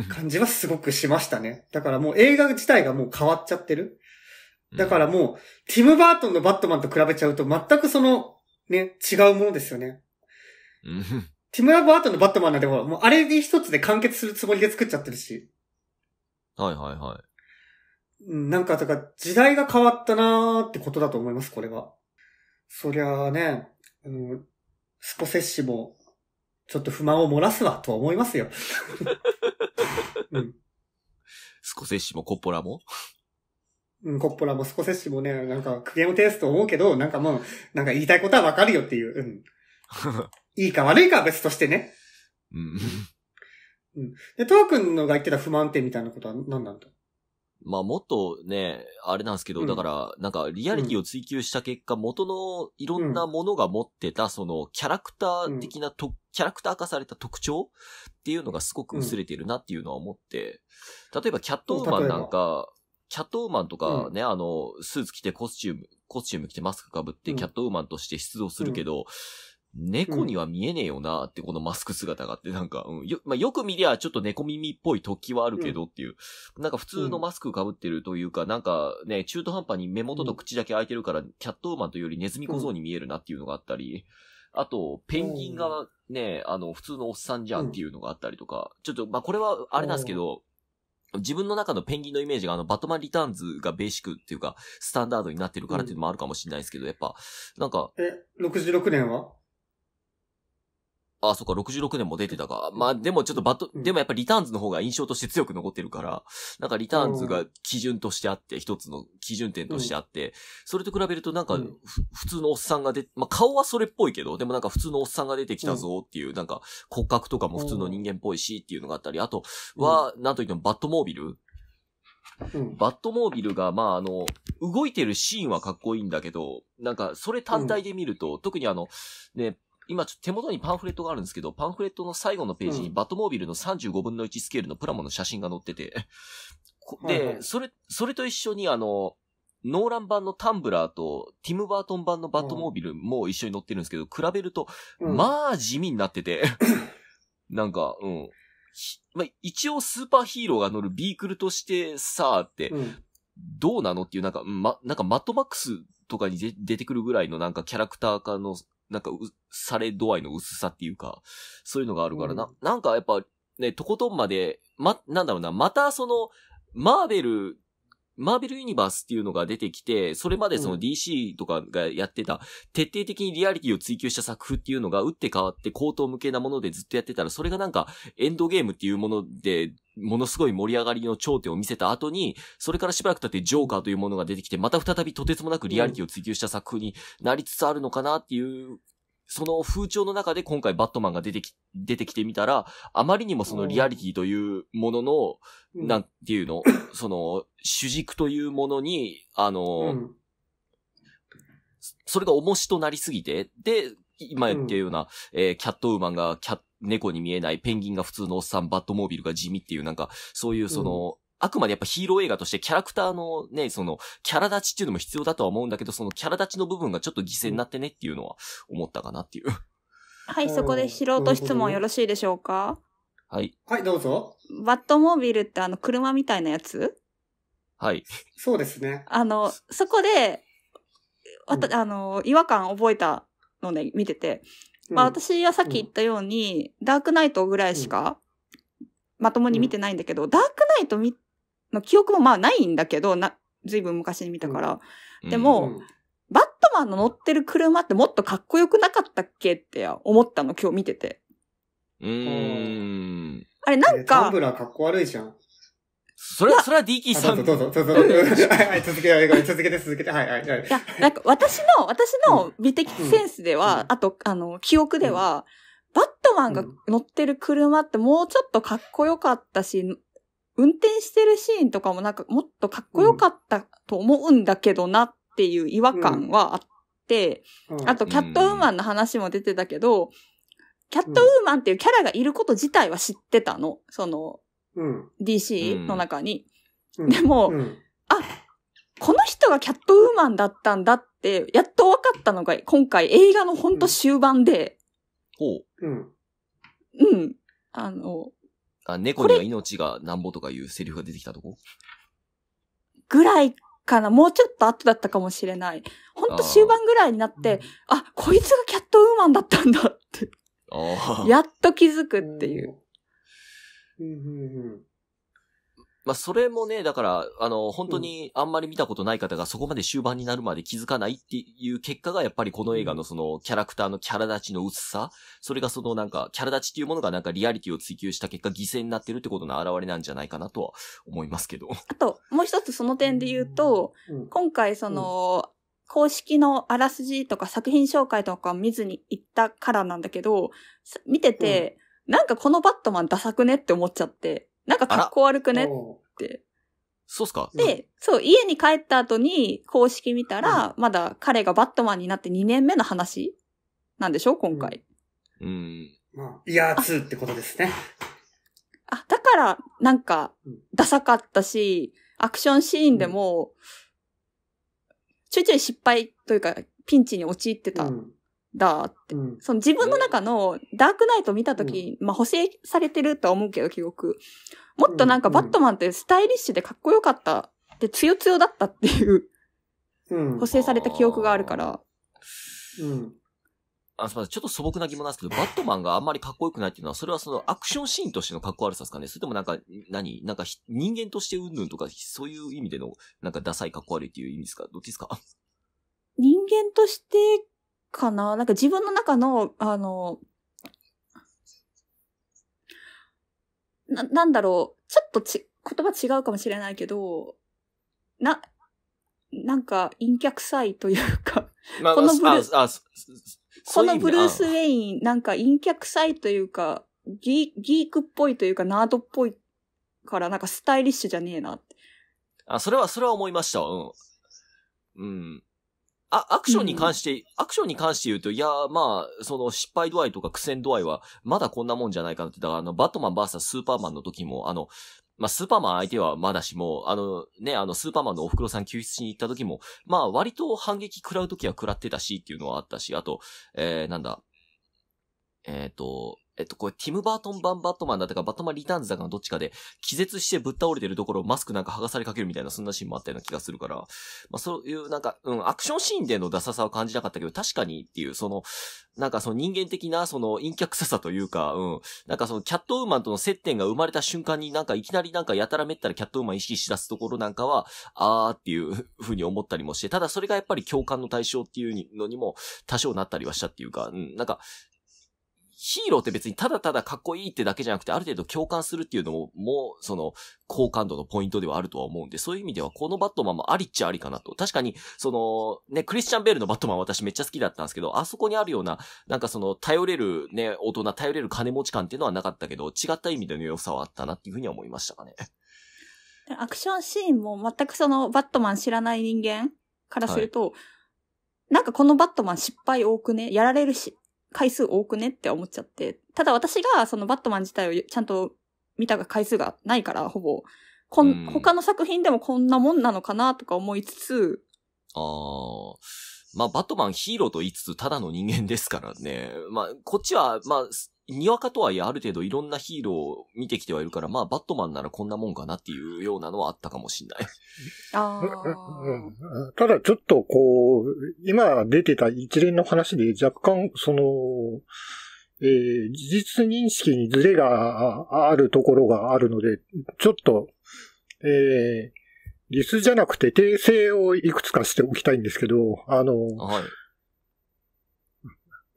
Speaker 1: 感じはすごくしましたね。だからもう映画自体がもう変わっちゃってる。だからもう、ティム・バートンのバットマンと比べちゃうと全くその、ね、違うものですよね。ティム・バートンのバットマンなんてもうあれで一つで完結するつもりで作っちゃってるし。
Speaker 3: はいはいは
Speaker 1: い。なんか、だから時代が変わったなーってことだと思います、これは。そりゃあね、あの、スコセッシも、ちょっと不満を漏らすわ、とは思いますよ。*laughs*
Speaker 3: うん、スコセッシもコッポラも
Speaker 1: うん、コッポラもスコセッシもね、なんか苦言を呈すと思うけど、なんかもう、なんか言いたいことはわかるよっていう。うん。
Speaker 3: *laughs*
Speaker 1: いいか悪いかは別としてね。うん。うん。で、トワ君のが言ってた不満点みたいなことは何なんだ
Speaker 3: まあ、もっとね、あれなんですけど、うんだから、なんか、リアリティを追求した結果、元のいろんなものが持ってた、その、キャラクター的なと、キャラクター化された特徴っていうのがすごく薄れてるなっていうのは思って、例えば、キャットウーマンなんか、キャットウーマンとかね、あの、スーツ着てコスチューム、コスチューム着てマスクかぶって、キャットウーマンとして出動するけど、猫には見えねえよなって、このマスク姿があって、なんか、うん、よ、まあ、よく見りゃちょっと猫耳っぽい突起はあるけどっていう、うん、なんか普通のマスク被ってるというか、なんかね、中途半端に目元と口だけ開いてるから、キャットウーマンというよりネズミ小僧に見えるなっていうのがあったり、あと、ペンギンがね、あの、普通のおっさんじゃんっていうのがあったりとか、ちょっと、まあ、これはあれなんですけど、自分の中のペンギンのイメージがあの、バトマンリターンズがベーシックっていうか、スタンダードになってるからっていうのもあるかもしれないですけど、やっぱ、なんか。
Speaker 1: え、66年は
Speaker 3: あ、そっか、66年も出てたか。まあ、でもちょっとバト、でもやっぱリターンズの方が印象として強く残ってるから、なんかリターンズが基準としてあって、一つの基準点としてあって、それと比べるとなんか、普通のおっさんが出、まあ顔はそれっぽいけど、でもなんか普通のおっさんが出てきたぞっていう、なんか骨格とかも普通の人間っぽいしっていうのがあったり、あとは、なんといってもバットモービルバットモービルが、まあ、あの、動いてるシーンはかっこいいんだけど、なんか、それ単体で見ると、特にあの、ね、今ちょっと手元にパンフレットがあるんですけど、パンフレットの最後のページにバトモービルの35分の1スケールのプラモの写真が載ってて、*laughs* で、はいはい、それ、それと一緒にあの、ノーラン版のタンブラーと、ティム・バートン版のバトモービルも一緒に載ってるんですけど、比べると、うん、まあ地味になってて *laughs* なんか、うん。まあ、一応スーパーヒーローが乗るビークルとしてさあって、どうなのっていう、なんか、ま、なんかマットマックスとかに出てくるぐらいのなんかキャラクター化のなんか、され度合いの薄さっていうか、そういうのがあるからな。うん、なんかやっぱ、ね、とことんまで、ま、なんだろうな、またその、マーベル、マーベルユニバースっていうのが出てきて、それまでその DC とかがやってた、徹底的にリアリティを追求した作風っていうのが打って変わって高等無けなものでずっとやってたら、それがなんかエンドゲームっていうものでものすごい盛り上がりの頂点を見せた後に、それからしばらく経ってジョーカーというものが出てきて、また再びとてつもなくリアリティを追求した作風になりつつあるのかなっていうその風潮の中で今回バットマンが出てき、出てきてみたら、あまりにもそのリアリティというものの、なんていうの、その、主軸というものに、あの、それが重しとなりすぎて、で、今言ってるような、うん、えー、キャットウーマンがキャッ猫に見えないペンギンが普通のおっさん、バットモービルが地味っていう、なんか、そういうその、うんあくまでやっぱヒーロー映画としてキャラクターのね、その、キャラ立ちっていうのも必要だとは思うんだけど、そのキャラ立ちの部分がちょっと犠牲になってねっていうのは思ったかなっていう。
Speaker 2: *laughs* はい、そこで素人質問よろしいでしょうかはい。はい、どうぞ。バットモービルってあの、車みたいなやつ
Speaker 1: はい。そうですね。
Speaker 2: あの、そこで、わた、あの、違和感覚えたのね、見てて。まあ私はさっき言ったように、ダークナイトぐらいしか、まともに見てないんだけど、ダークナイトの記憶もまあないんだけど、な、ずいぶん昔に見たから。でも、バットマンの乗ってる車ってもっとかっこよくなかったっけって思ったの、今日見てて。
Speaker 1: うん。あれなんか。タンブラーかっこ悪いじゃん。それは、それは DK さん。どうどうぞ、どうぞ。はい、続けて、続けて、続けて、はい、はい。いや、
Speaker 2: なんか私の、私の美的センスでは、あと、あの、記憶では、バットマンが乗ってる車ってもうちょっとかっこよかったし、運転してるシーンとかもなんかもっとかっこよかったと思うんだけどなっていう違和感はあって、あとキャットウーマンの話も出てたけど、キャットウーマンっていうキャラがいること自体は知ってたの。その、DC の中に。でも、あ、この人がキャットウーマンだったんだって、やっと分かったのが、今回映画のほんと終盤で。ほう。うん。うん。あの、
Speaker 3: あ猫には命がなんぼとかいうセリフが出てきたとこ
Speaker 2: ぐらいかな。もうちょっと後だったかもしれない。ほんと終盤ぐらいになって、あ,、うん、あ、こいつがキャットウーマンだったんだって。やっと気づくっていう。
Speaker 3: まあ、それもね、だから、あの、本当にあんまり見たことない方がそこまで終盤になるまで気づかないっていう結果が、やっぱりこの映画のその、キャラクターのキャラ立ちの薄さ、それがそのなんか、キャラ立ちっていうものがなんかリアリティを追求した結果、犠牲になってるってことの表れなんじゃないかなとは思いますけど。あ
Speaker 2: と、もう一つその点で言うと、今回その、公式のあらすじとか作品紹介とか見ずに行ったからなんだけど、見てて、うんなんかこのバットマンダサくねって思っちゃって、なんか格好悪くねって。そうっすかで、そう、家に帰った後に公式見たら、うん、まだ彼がバットマンになって2年目の話なんでしょ今回。
Speaker 3: うん。うん、
Speaker 1: イヤー2ってことですね。
Speaker 2: あ、だから、なんか、ダサかったし、アクションシーンでも、ちょいちょい失敗というか、ピンチに陥ってただって、うん、その自分の中のダークナイト見たとき、うん、まあ補正されてるとは思うけど、記憶。もっとなんかバットマンってスタイリッシュでかっこよかった。で、つよつよだったっていう、うん、補正された記憶があるから。
Speaker 3: うん。あ、すみません。ちょっと素朴な疑問なんですけど、バットマンがあんまりかっこよくないっていうのは、それはそのアクションシーンとしてのかっこ悪さですかねそれともなんか、何なんか人間としてうんぬんとか、そういう意味での、なんかダサいかっこ悪いっていう意味ですかどっちですか
Speaker 2: 人間としてかななんか自分の中の、あの、な、なんだろう、ちょっとち、言葉違うかもしれないけど、な、なんか、陰キャ臭いというか、まあ、このブルー
Speaker 3: ス、このブルース・ウ
Speaker 2: ェイン、なんか陰キャ臭いというか、ギギークっぽいというか、ナードっぽいから、なんかスタイリッシュじゃねえなって。
Speaker 3: あ、それは、それは思いました。うん。うん。あ、アクションに関して、うん、アクションに関して言うと、いや、まあ、その失敗度合いとか苦戦度合いは、まだこんなもんじゃないかなって、だからあの、バットマン VS スーパーマンの時も、あの、まあ、スーパーマン相手はまだしも、あの、ね、あの、スーパーマンのお袋さん救出しに行った時も、まあ、割と反撃食らう時は食らってたしっていうのはあったし、あと、えー、なんだ、えっ、ー、と、えっと、これ、ティム・バートン版バットマンだったか、バットマン・リターンズだかのどっちかで、気絶してぶっ倒れてるところをマスクなんか剥がされかけるみたいな、そんなシーンもあったような気がするから、まあ、そういう、なんか、うん、アクションシーンでのダサさは感じなかったけど、確かにっていう、その、なんかその人間的な、その、陰キャ臭さというか、うん、なんかその、キャットウーマンとの接点が生まれた瞬間になんか、いきなりなんか、やたらめったらキャットウーマン意識しだすところなんかは、あーっていうふうに思ったりもして、ただそれがやっぱり共感の対象っていうのにも、多少なったりはしたっていうか、うん、なんか、ヒーローって別にただただかっこいいってだけじゃなくて、ある程度共感するっていうのも、もう、その、好感度のポイントではあるとは思うんで、そういう意味では、このバットマンもありっちゃありかなと。確かに、その、ね、クリスチャン・ベールのバットマン私めっちゃ好きだったんですけど、あそこにあるような、なんかその、頼れるね、大人、頼れる金持ち感っていうのはなかったけど、違った意味での良さはあったなっていうふうには思いましたかね。
Speaker 2: アクションシーンも全くその、バットマン知らない人間からすると、はい、なんかこのバットマン失敗多くねやられるし、回数多くねって思っちゃって。ただ私がそのバットマン自体をちゃんと見た回数がないから、ほぼ、こん、うん、他の作品でもこんなもんなのかなとか思いつつ、ああ、
Speaker 3: まあ、バットマンヒーローと言いつつ、ただの人間ですからね。まあ、こっちは、まあ、にわかとはいえ、ある程度いろんなヒーローを見てきてはいるから、まあ、バットマンならこんなもんかなっていうようなのはあったかもしんない。
Speaker 4: *laughs* あただ、ちょっと、こう、今出てた一連の話で若干、その、えー、事実認識にズレがあるところがあるので、ちょっと、えー、リスじゃなくて訂正をいくつかしておきたいんですけど、あの、はい、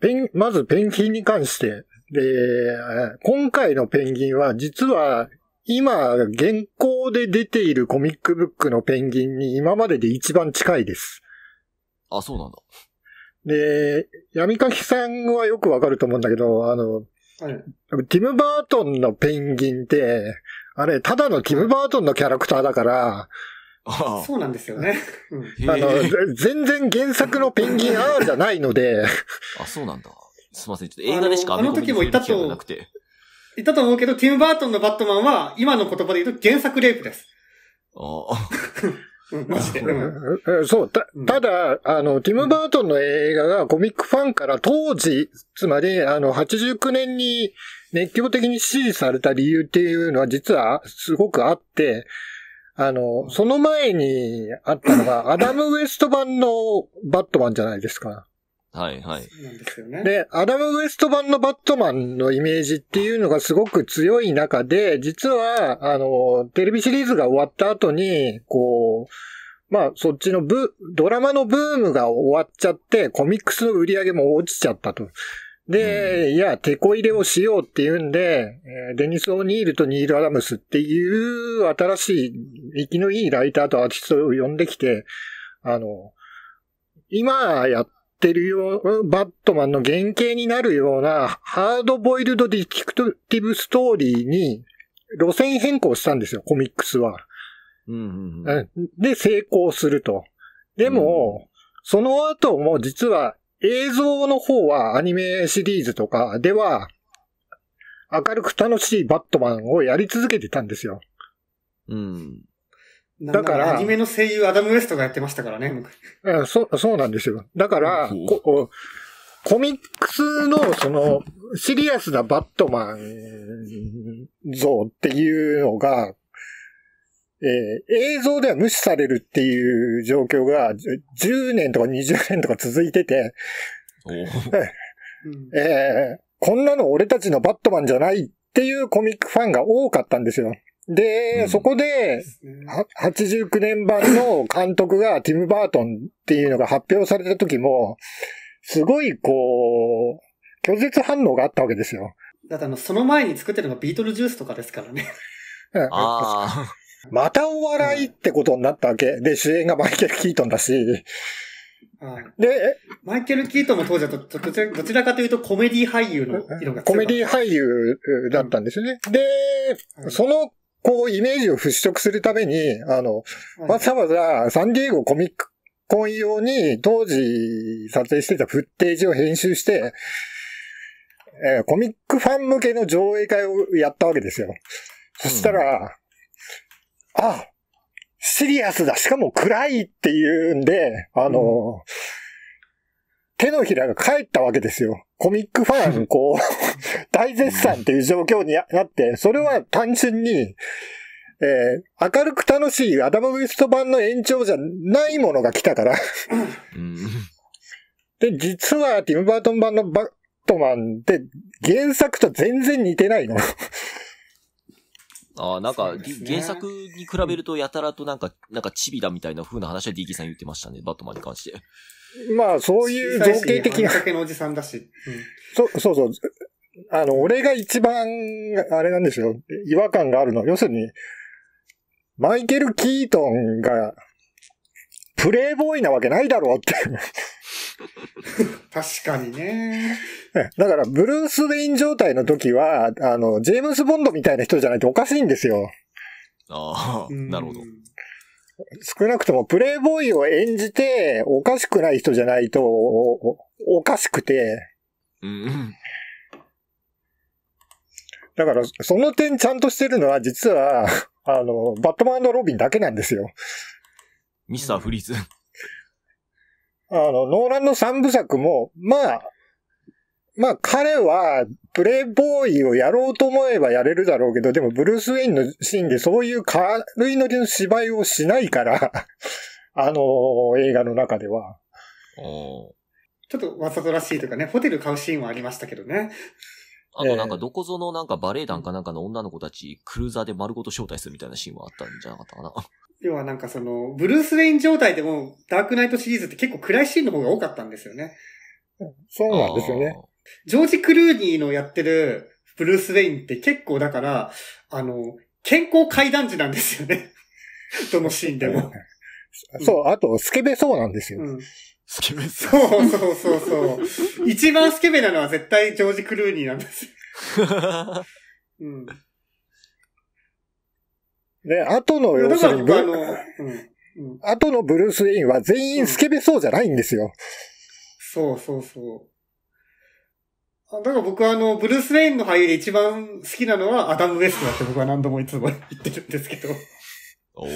Speaker 4: ペン、まずペンギンに関して、で、今回のペンギンは実は今、現行で出ているコミックブックのペンギンに今までで一番近いです。あ、そうなんだ。で、闇かきさんはよくわかると思うんだけど、あの、ティム・バートンのペンギンって、あれ、ただのティム・バートンのキャラクターだから、そうなんで
Speaker 3: すよね。あの、
Speaker 4: 全然原作のペンギン R じゃないので。
Speaker 3: あ、そうなんだ。すみません、ちょっと映画でしかあの時も
Speaker 1: ったと、
Speaker 4: 言っ
Speaker 1: たと思うけど、ティム・バートンのバットマンは、今の言葉で言うと原作レイプです。
Speaker 4: ああ。マジで。うん、そう、た、ただ、あの、ティム・バートンの映画がコミックファンから当時、つまり、あの、89年に熱狂的に支持された理由っていうのは実はすごくあって、あの、その前にあったのが、*laughs* アダム・ウエスト版のバットマンじゃないですか。はいはい。で、アダム・ウエスト版のバットマンのイメージっていうのがすごく強い中で、実は、あの、テレビシリーズが終わった後に、こう、まあ、そっちのブ、ドラマのブームが終わっちゃって、コミックスの売り上げも落ちちゃったと。で、うん、いや、テこ入れをしようっていうんで、デニス・オニールとニール・アダムスっていう新しい、息のいいライターとアーティストを呼んできて、あの、今やってるよ、バットマンの原型になるような、ハードボイルド・ディティクティブ・ストーリーに、路線変更したんですよ、コミックスは。うんうんうん、で、成功すると。でも、うん、その後も実は映像の方はアニメシリーズとかでは、明るく楽しいバットマンをやり続けてたんですよ。うん。
Speaker 1: だから、アニメの声優アダム・ウエストがやってましたからね。
Speaker 4: うん、そそうなんですよ。だから、こコミックスのそのシリアスなバットマン像っていうのがえー、映像では無視されるっていう状況が10年とか20年とか続いてて、えー、こんなの俺たちのバットマンじゃないっていうコミックファンが多かったんですよ。で、うん、そこで、89年版の監督がティム・バートンっていうのが発表された時も、すごいこう、拒絶反応があったわけですよ。
Speaker 1: だってあの、その前に作ってるのがビートルジュースとかですからね。
Speaker 4: ああ。またお笑いってことになったわけ。で、主演がマイケル・キートンだし。はい、で、マイケル・キートンも当時はと、どちらどちらかというとコメディ俳優の色がコメディ俳優だったんですよね。うん、で、その、こう、イメージを払拭するために、あの、わざわざサンディエゴコミックコン用に当時撮影してたフッテージを編集して、えー、コミックファン向けの上映会をやったわけですよ。そしたら、あ、シリアスだ、しかも暗いっていうんで、あの、うん、手のひらが返ったわけですよ。コミックファン、*laughs* こう、大絶賛っていう状況になって、それは単純に、えー、明るく楽しいアダム・ウィスト版の延長じゃないものが来たからで、実はティム・バートン版のバットマンって原作と全然似てないの
Speaker 3: ああ、なんか、ね、原作に比べるとやたらとなんか、なんかチビだみたいな風な話は DK さん言ってましたね、バットマンに関して。
Speaker 4: まあ、そういう造形的な。おじさんだし。うそそうそう。あの、俺が一番、あれなんですよ、違和感があるの。要するに、マイケル・キートンが、プレイボーイなわけないだろうって確かにね。*laughs* だから、ブルース・ウェイン状態の時は、あの、ジェームズ・ボンドみたいな人じゃないとおかしいんですよ。
Speaker 3: ああ、なるほど。
Speaker 4: 少なくともプレイボーイを演じて、おかしくない人じゃないと、おおかしくて。うん。だから、その点ちゃんとしてるのは、実は、あの、バットマンロビンだけなんですよ。
Speaker 3: ミスター・フリーズ。
Speaker 4: あの、ノーランの三部作も、まあ、まあ彼はプレイボーイをやろうと思えばやれるだろうけど、でもブルース・ウェインのシーンでそういう軽いノリの芝居をしないから *laughs* あの映画の中では。ちょっとわざとらしいとかね、ホテル買うシーンはありましたけどね。
Speaker 3: あとなんかどこぞのなんかバレエ団かなんかの女の子たち、クルーザーで丸ごと招待するみたいなシーンはあったんじゃなかったかな。
Speaker 1: *laughs* 要はなんかその、ブルース・ウェイン状態でも、ダークナイトシリーズって結構暗いシーンの方が多かったんですよね。そうなんですよね。ジョージ・クルーニーのやってるブルース・ウェインって結構だから、あの、健康階段時なんですよね。
Speaker 4: *laughs* どのシーンでも。*laughs* そう、あと、スケベそうなんですよ。うんスケベ。そうそうそう
Speaker 1: そう。一番スケベなのは絶対ジョージ・クルーニーなんですよ。
Speaker 5: うん。ね、
Speaker 4: との、要だすかるにら、あの、あうん。うん。のブルース・ウェインは全員スケベそうじゃないんですよ。
Speaker 1: そうそうそう。あだから僕はあの、ブルース・ウェインの俳優で一番好きなのはアダム・ウェストだって僕は何度もいつも言ってるんですけど。
Speaker 4: おお。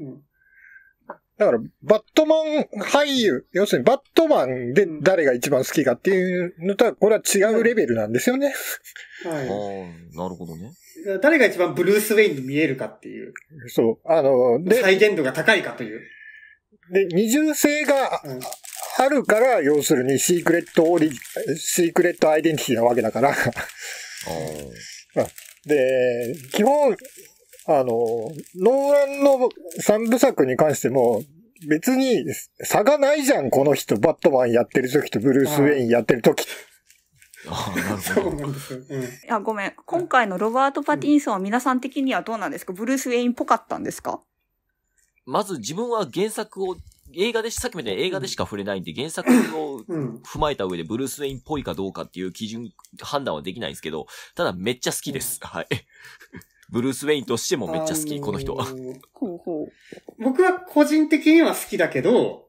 Speaker 4: うんだから、バットマン俳優、要するにバットマンで誰が一番好きかっていうのとは、これは違うレベルなんですよね。はい。なるほどね。
Speaker 1: 誰が一番ブルース・ウェインに見えるかって
Speaker 4: いう。そう。あの、で、再現度が高いかという。で、二重性があるから、うん、要するにシークレットオリ、シークレットアイデンティティなわけだからあ *laughs* で、基本、あの、ノーランの三部作に関しても、別に差がないじゃん、この人。バットマンやってる時とブルース・ウェインやってる時。ああ、なるほ
Speaker 5: ど。*laughs* そ
Speaker 2: うなんですよ。いや、ごめん。今回のロバート・パティンソンは皆さん的にはどうなんですか、ブルース・ウェインっぽかったんですか
Speaker 3: まず自分は原作を、映画でし、さっきみたいに映画でしか触れないんで、原作を踏まえた上でブルース・ウェインっぽいかどうかっていう基準、判断はできないんですけど、ただめっちゃ好きです。うん、はい。ブルース・ウェインとしてもめっちゃ好き、この人は。
Speaker 1: 僕は個人的には好きだけど、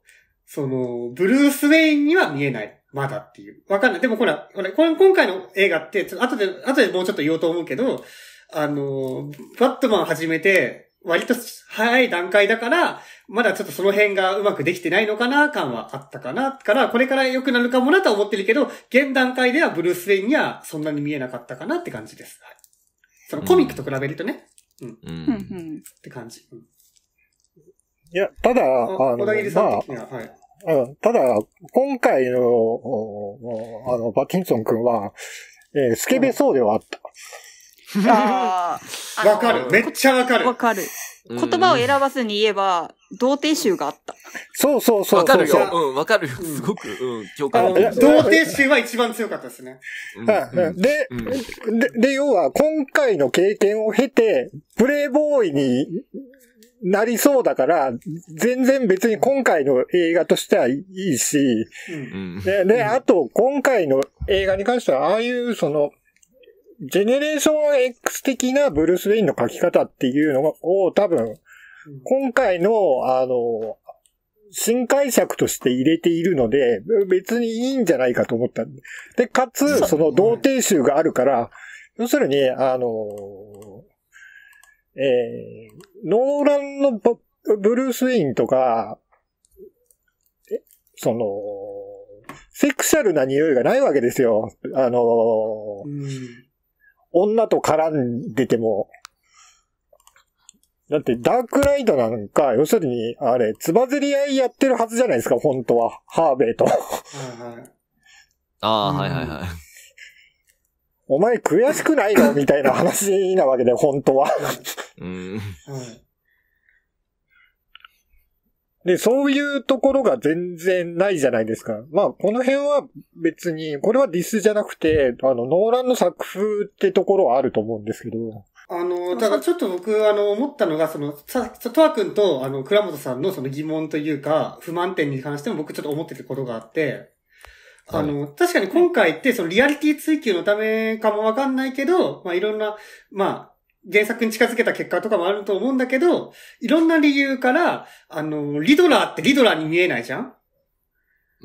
Speaker 1: その、ブルース・ウェインには見えない。まだっていう。わかんない。でもほら、ほら、今回の映画って、後で、後でもうちょっと言おうと思うけど、あの、バットマン始めて、割と早い段階だから、まだちょっとその辺がうまくできてないのかな感はあったかな。から、これから良くなるかもなとは思ってるけど、現段階ではブルース・ウェインにはそんなに見えなかったかなって感じです。はいそのコミックと比べるとね。うん。うん。うんって感じ。
Speaker 4: いや、ただ、あの、まあ、うん、ただ、今回の、あの、パキンソン君は、えスケベそうではあった。*laughs* わかる。めっちゃわかる。わか
Speaker 2: る。言葉を選ばずに言えば、童貞集があった。
Speaker 3: そうそうそう。わかるよ。うん、わかるよ。すごく、うん、共感。童貞集
Speaker 2: は一番強かったですね。
Speaker 4: で、で、要は、今回の経験を経て、プレイボーイになりそうだから、全然別に今回の映画としてはいいし、で、で、あと、今回の映画に関しては、ああいう、その、ジェネレーション X 的なブルース・ウェインの書き方っていうのを多分、今回の、あの、新解釈として入れているので、別にいいんじゃないかと思ったで。で、かつ、その同定集があるから、要するに、あの、えー、ノーランのブルース・ウィンとか、その、セクシャルな匂いがないわけですよ。あの、うん、女と絡んでても。だってダークライトなんか、要するに、あれ、つばぜり合いやってるはずじゃないですか、本当は。ハーベイと。は
Speaker 5: いはい、ああ、はいはいはい。
Speaker 4: お前悔しくないの *laughs* みたいな話なわけで、本当は。うん。で、そういうところが全然ないじゃないですか。まあ、この辺は別に、これはディスじゃなくて、あの、ノーランの作風ってところはあると思うんですけど。あ
Speaker 1: の、ただちょっと僕、あの、思ったのが、その、さ、とわくんと、あの、倉本さんのその疑問というか、不満点に関しても僕ちょっと思ってたことがあって、あの、はい、確かに今回ってそのリアリティ追求のためかもわかんないけど、まあ、いろんな、まあ、原作に近づけた結果とかもあると思うんだけど、いろんな理由から、あの、リドラーってリドラーに見えないじゃん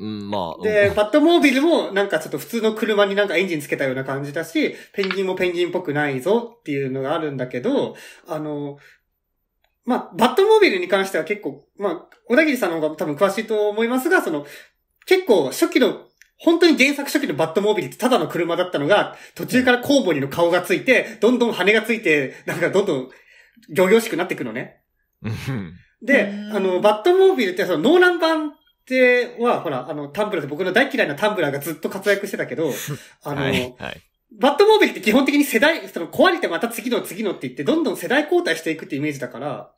Speaker 3: うん、まあ。で、
Speaker 1: バットモービルもなんかちょっと普通の車になんかエンジンつけたような感じだし、ペンギンもペンギンっぽくないぞっていうのがあるんだけど、あの、まあ、バットモービルに関しては結構、まあ、小田切さんの方が多分詳しいと思いますが、その、結構初期の本当に原作初期のバットモービルってただの車だったのが、途中からコウモリの顔がついて、どんどん羽がついて、なんかどんどん、漁々しくなっていくのね。で、あの、バットモービルってそのノーラン版ては、ほら、あの、タンブラーで僕の大嫌いなタンブラーがずっと活躍してたけど、*laughs* あの、はいはいバットモービルって基本的に世代、その壊れてまた次の次のって言って、どんどん世代交代していくってイメージだから、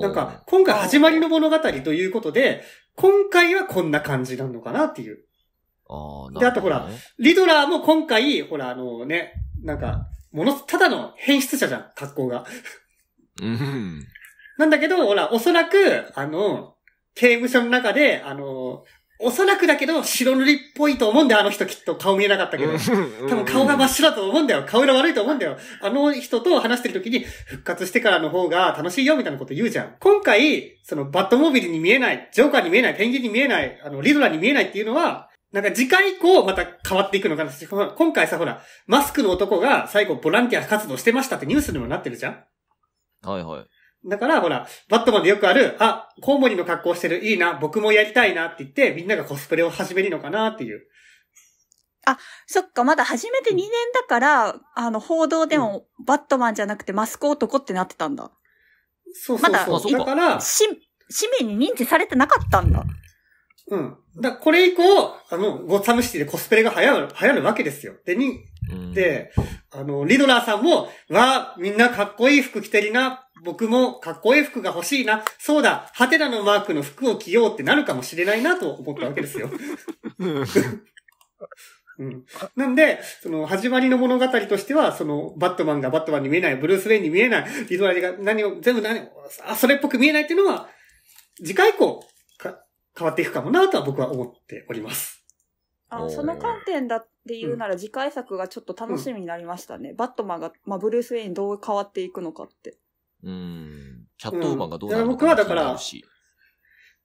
Speaker 1: なんか、今回始まりの物語ということで、今回はこんな感じなのかなっていう。ね、で、あとほら、リドラーも今回、ほら、あのね、なんか、もの、ただの変質者じゃん、格好が。
Speaker 5: うん。
Speaker 1: なんだけど、ほら、おそらく、あの、刑務所の中で、あの、おそらくだけど、白塗りっぽいと思うんだよ、あの人きっと。顔見えなかったけど。多分顔が真っ白だと思うんだよ。顔色悪いと思うんだよ。あの人と話してる時に、復活してからの方が楽しいよ、みたいなこと言うじゃん。今回、その、バットモービルに見えない、ジョーカーに見えない、ペンギンに見えない、あの、リドラに見えないっていうのは、なんか次回以降また変わっていくのかな。今回さ、ほら、マスクの男が最後ボランティア活動してましたってニュースにもなってるじゃんはいはい。だから、ほら、バットマンでよくある、あ、コウモリの格好してる、いいな、僕もやりたいなって言って、みんながコスプレを始めるのかなっていう。
Speaker 2: あ、そっか、まだ始めて2年だから、うん、あの、報道でも、バットマンじゃなくてマスク男ってなってたんだ。そうそうそう。ま、だから、し、市民に認知されてなかったんだ。う
Speaker 1: ん。だこれ以降、あの、ゴッサムシティでコスプレが流行る、流行るわけですよ。で、に、で、あの、リドラーさんも、わあ、みんなかっこいい服着てるな、僕もかっこいい服が欲しいな。そうだ、ハテナのマークの服を着ようってなるかもしれないなと思ったわけですよ。うん、なんで、その、始まりの物語としては、その、バットマンがバットマンに見えない、ブルース・ウェインに見えない、リドラリが何を、全部何を、あ、それっぽく見えないっていうのは、次回以降、か、変わっていくかもなとは僕は思っております。あその観
Speaker 2: 点だって言うなら、次回作がちょっと楽しみになりましたね。うん、バットマンが、まあ、ブルース・ウェインどう変わっていくのかって。う
Speaker 3: ん。キャットウーマンがど
Speaker 5: う
Speaker 1: なるのかも気になるし。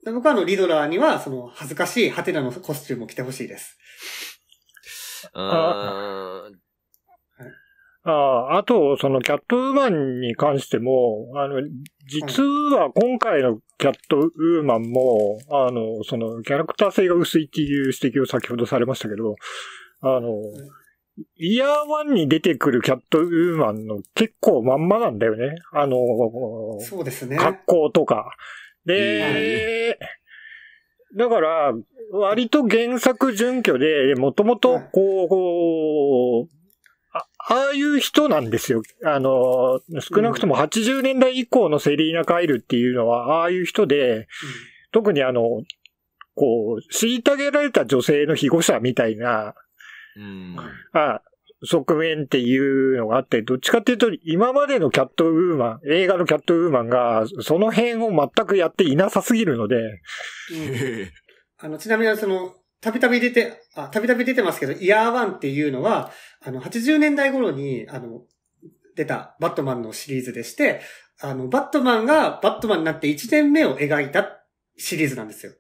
Speaker 1: 僕はあの、リドラーには、その、恥ずかしいハテナのコスチュームを着てほしいです。
Speaker 3: あ
Speaker 4: ああ、あと、そのキャットウーマンに関しても、あの、実は今回のキャットウーマンも、あの、その、キャラクター性が薄いっていう指摘を先ほどされましたけど、あの、イヤーワンに出てくるキャットウーマンの結構まんまなんだよね。あのそうですね。格好とか。で、だから、割と原作準拠で、もともと、こう、ああいう人なんですよ。あの、少なくとも80年代以降のセリーナ・カイルっていうのは、ああいう人で、特にあの、こう、虐げられた女性の被護者みたいな、あ側面っていうのがあって、どっちかっていうと、今までのキャットウーマン、映画のキャットウーマンが、その辺を全くやっていなさすぎるので。
Speaker 1: *laughs* あの、ちなみにその、たびたび出て、あ、たびたび出てますけど、イヤーワンっていうのは、あの、80年代頃に、あの、出たバットマンのシリーズでして、あの、バットマンがバットマンになって1年目を描いたシリーズなんですよ。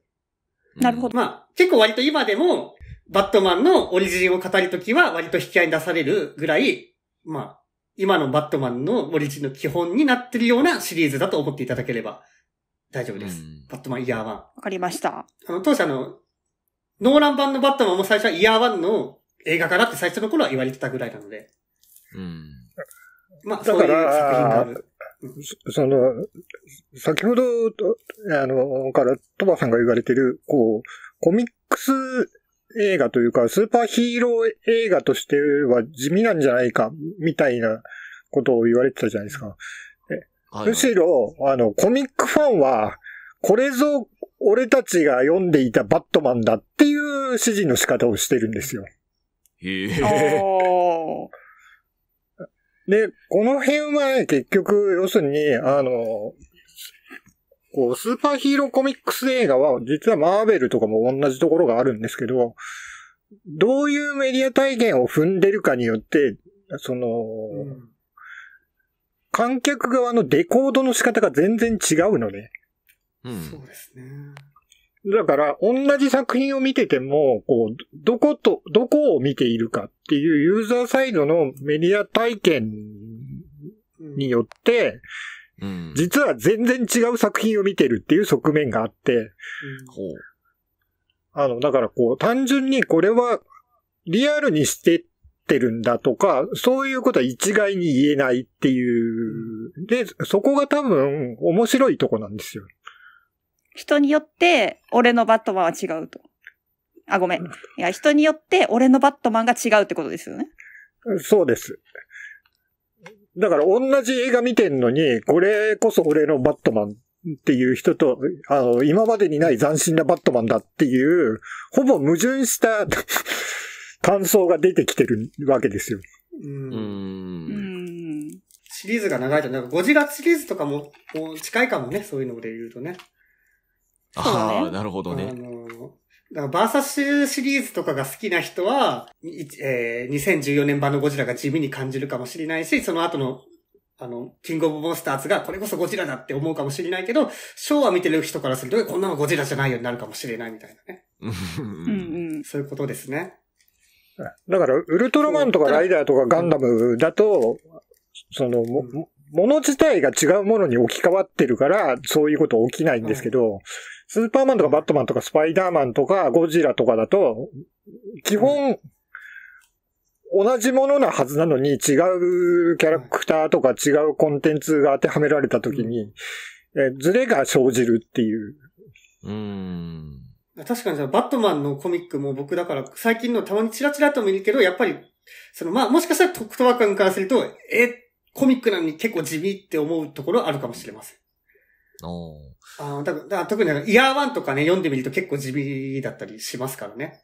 Speaker 1: なるほど。まあ、結構割と今でも、バットマンのオリジンを語るときは割と引き合いに出されるぐらい、まあ、今のバットマンのオリジンの基本になってるようなシリーズだと思っていただければ大丈夫です。バットマンイヤーワン。わ
Speaker 2: かりました。
Speaker 1: あの、当社あの、ノーラン版のバットマンも最初はイヤーワンの映画かなって最初の頃は言われてたぐらいなので。
Speaker 4: うん。まあ、品がある。その、先ほどあの、から、鳥羽さんが言われてる、こう、コミックス映画というか、スーパーヒーロー映画としては地味なんじゃないか、みたいなことを言われてたじゃないですか。むしろ、あの、コミックファンは、これぞ俺たちが読んでいたバットマンだっていう指示の仕方をしてるんですよ。へえ。で、この辺はね、結局、要するに、あの、こう、スーパーヒーローコミックス映画は、実はマーベルとかも同じところがあるんですけど、どういうメディア体験を踏んでるかによって、その、うん、観客側のデコードの仕方が全然違うので。うん。そうですね。だから、同じ作品を見てても、こう、どこと、どこを見ているかっていうユーザーサイドのメディア体験によって、うん、実は全然違う作品を見てるっていう側面があって、うん、あの、だからこう、単純にこれはリアルにしてってるんだとか、そういうことは一概に言えないっていう、で、そこが多分面白いとこなんですよ。
Speaker 2: 人によって、俺のバットマンは違うと。あ、ごめん。いや、人によって、俺のバットマンが違うってことですよね。そうです。
Speaker 4: だから同じ映画見てんのに、これこそ俺のバットマンっていう人と、あの、今までにない斬新なバットマンだっていう、ほぼ矛盾した感想が出てきてるわけですよ。うん。シリーズが長いと、なんかゴジラシリーズとかも
Speaker 1: 近いかもね、そういうので言うとね。ああ、なるほどね。あのーだからバーサスシリーズとかが好きな人は、えー、2014年版のゴジラが地味に感じるかもしれないし、その後の、あの、キングオブモンスターズがこれこそゴジラだって思うかもしれないけど、昭和見てる人からすると、こんなのゴジラじゃないようになるかもしれないみたいなね。そういうことですね。
Speaker 4: だから、ウルトラマンとかライダーとかガンダムだと、その、もの自体が違うものに置き換わってるから、そういうこと起きないんですけど、うんスーパーマンとかバットマンとかスパイダーマンとかゴジラとかだと、基本、同じものなはずなのに違うキャラクターとか違うコンテンツが当てはめられた時に、えズレが生じるっていう。う
Speaker 1: ん。確かにさ、バットマンのコミックも僕だから最近のたまにチラチラと見るけど、やっぱり、そのまあもしかしたら特等君からすると、え、コミックなのに結構地味って思うところあるかもしれません。あだだ特にイヤーワンとかね、読んでみると結構地味だったりしますからね。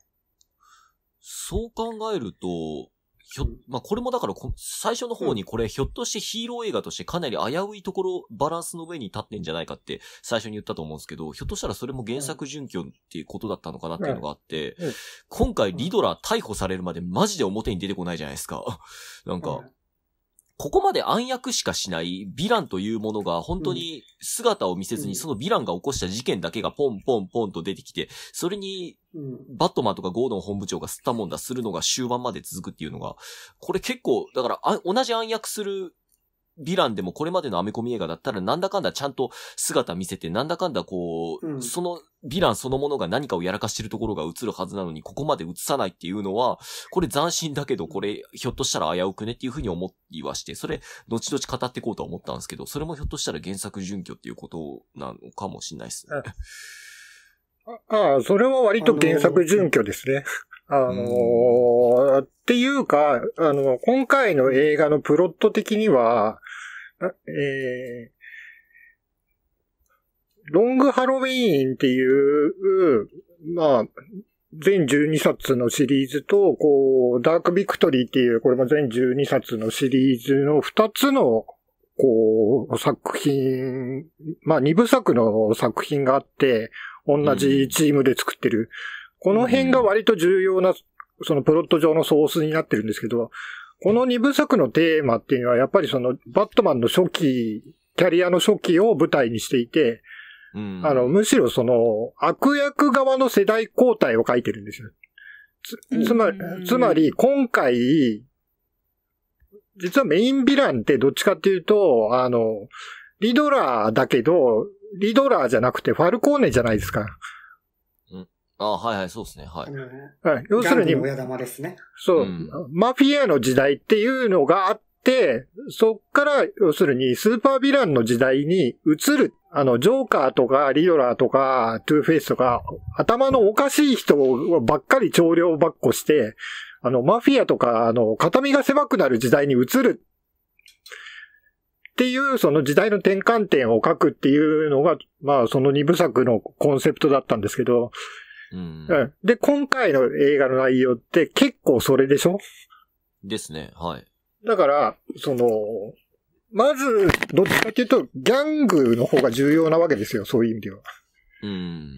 Speaker 3: そう考えると、ひょ、まあ、これもだから最初の方にこれ、ひょっとしてヒーロー映画としてかなり危ういところ、バランスの上に立ってんじゃないかって最初に言ったと思うんですけど、ひょっとしたらそれも原作準拠っていうことだったのかなっていうのがあって、今回リドラ逮捕されるまでマジで表に出てこないじゃないですか。*laughs* なんか、ここまで暗躍しかしないヴィランというものが本当に姿を見せずに、そのヴィランが起こした事件だけがポンポンポンと出てきて、それに、バットマンとかゴードン本部長が吸ったもんだするのが終盤まで続くっていうのが、これ結構、だから、同じ暗躍するヴィランでもこれまでのアメコミ映画だったらなんだかんだちゃんと姿見せて、なんだかんだこう、うん、そのヴィランそのものが何かをやらかしてるところが映るはずなのに、ここまで映さないっていうのは、これ斬新だけど、これひょっとしたら危うくねっていうふうに思いはして、それ、後々語っていこうとは思ったんですけど、それもひょっとしたら原作準拠っていうことなのかもしれないです
Speaker 4: ね。ああ、それ
Speaker 3: は割と原作準拠ですね。
Speaker 4: あのー、っていうか、あの、今回の映画のプロット的には、えー、ロングハロウィーンっていう、まあ、全12冊のシリーズと、こう、ダークビクトリーっていう、これも全12冊のシリーズの2つの、こう、作品、まあ、2部作の作品があって、同じチームで作ってる。この辺が割と重要な、そのプロット上のソースになってるんですけど、この二部作のテーマっていうのは、やっぱりその、バットマンの初期、キャリアの初期を舞台にしていて、あの、むしろその、悪役側の世代交代を書いてるんですよ。つ、つまり、つまり、今回、実はメインヴィランってどっちかっていうと、あの、リドラーだけど、リドラーじゃなくてファルコーネじゃないですか。
Speaker 3: あはいはい、そうですね。はい。はい、要するに、親玉ですね。そう、う
Speaker 4: ん、マフィアの時代っていうのがあって、そっから、要するに、スーパーヴィランの時代に移る。あの、ジョーカーとか、リドラーとか、トゥーフェイスとか、頭のおかしい人ばっかり調量ばっこして、あの、マフィアとか、あの、形見が狭くなる時代に移るっていうその時代の転換点を書くっていうのが、まあその二部作のコンセプトだったんですけど、うん、で、今回の映画の内容って結構それでしょ
Speaker 3: ですね、はい。
Speaker 4: だから、その、まず、どっちかっていうと、ギャングの方が重要なわけですよ、そういう意味では。うん。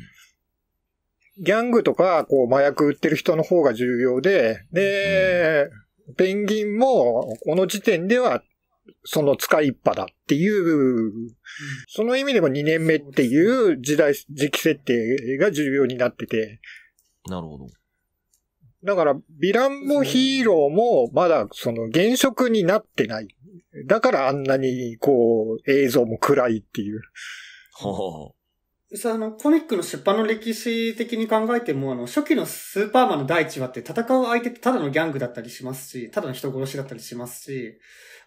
Speaker 4: ギャングとか、こう、麻薬売ってる人の方が重要で、で、うん、ペンギンも、この時点ではその使いっぱだっていう、その意味でも2年目っていう時代、時期設定が重要になってて。なるほど。だから、ヴィランもヒーローも、まだ、その、現職になってない。だから、あんなに、こう、映像も暗いっていう。
Speaker 1: あの、コミックの出版の歴史的に考えても、あの、初期のスーパーマンの第1話って戦う相手ってただのギャングだったりしますし、ただの人殺しだったりしますし、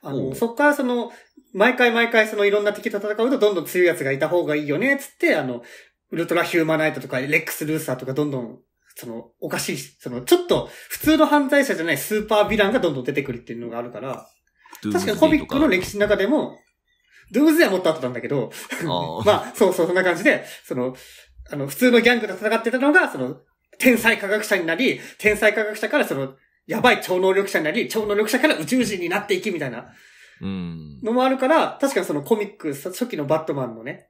Speaker 1: あの、そっからその、毎回毎回そのいろんな敵と戦うとどんどん強い奴がいた方がいいよね、つって、あの、ウルトラヒューマナイトとか、レックス・ルーサーとかどんどん、その、おかしい、その、ちょっと、普通の犯罪者じゃないスーパーヴィランがどんどん出てくるっていうのがあるから、確かにコミックの歴史の中でも、どうせはもっと後なんだけど、*laughs* まあ、そうそう、そんな感じで、その、あの、普通のギャングと戦ってたのが、その、天才科学者になり、天才科学者からその、やばい超能力者になり、超能力者から宇宙人になっていきみたいな。うん。のもあるから、確かにそのコミック、初期のバットマンのね、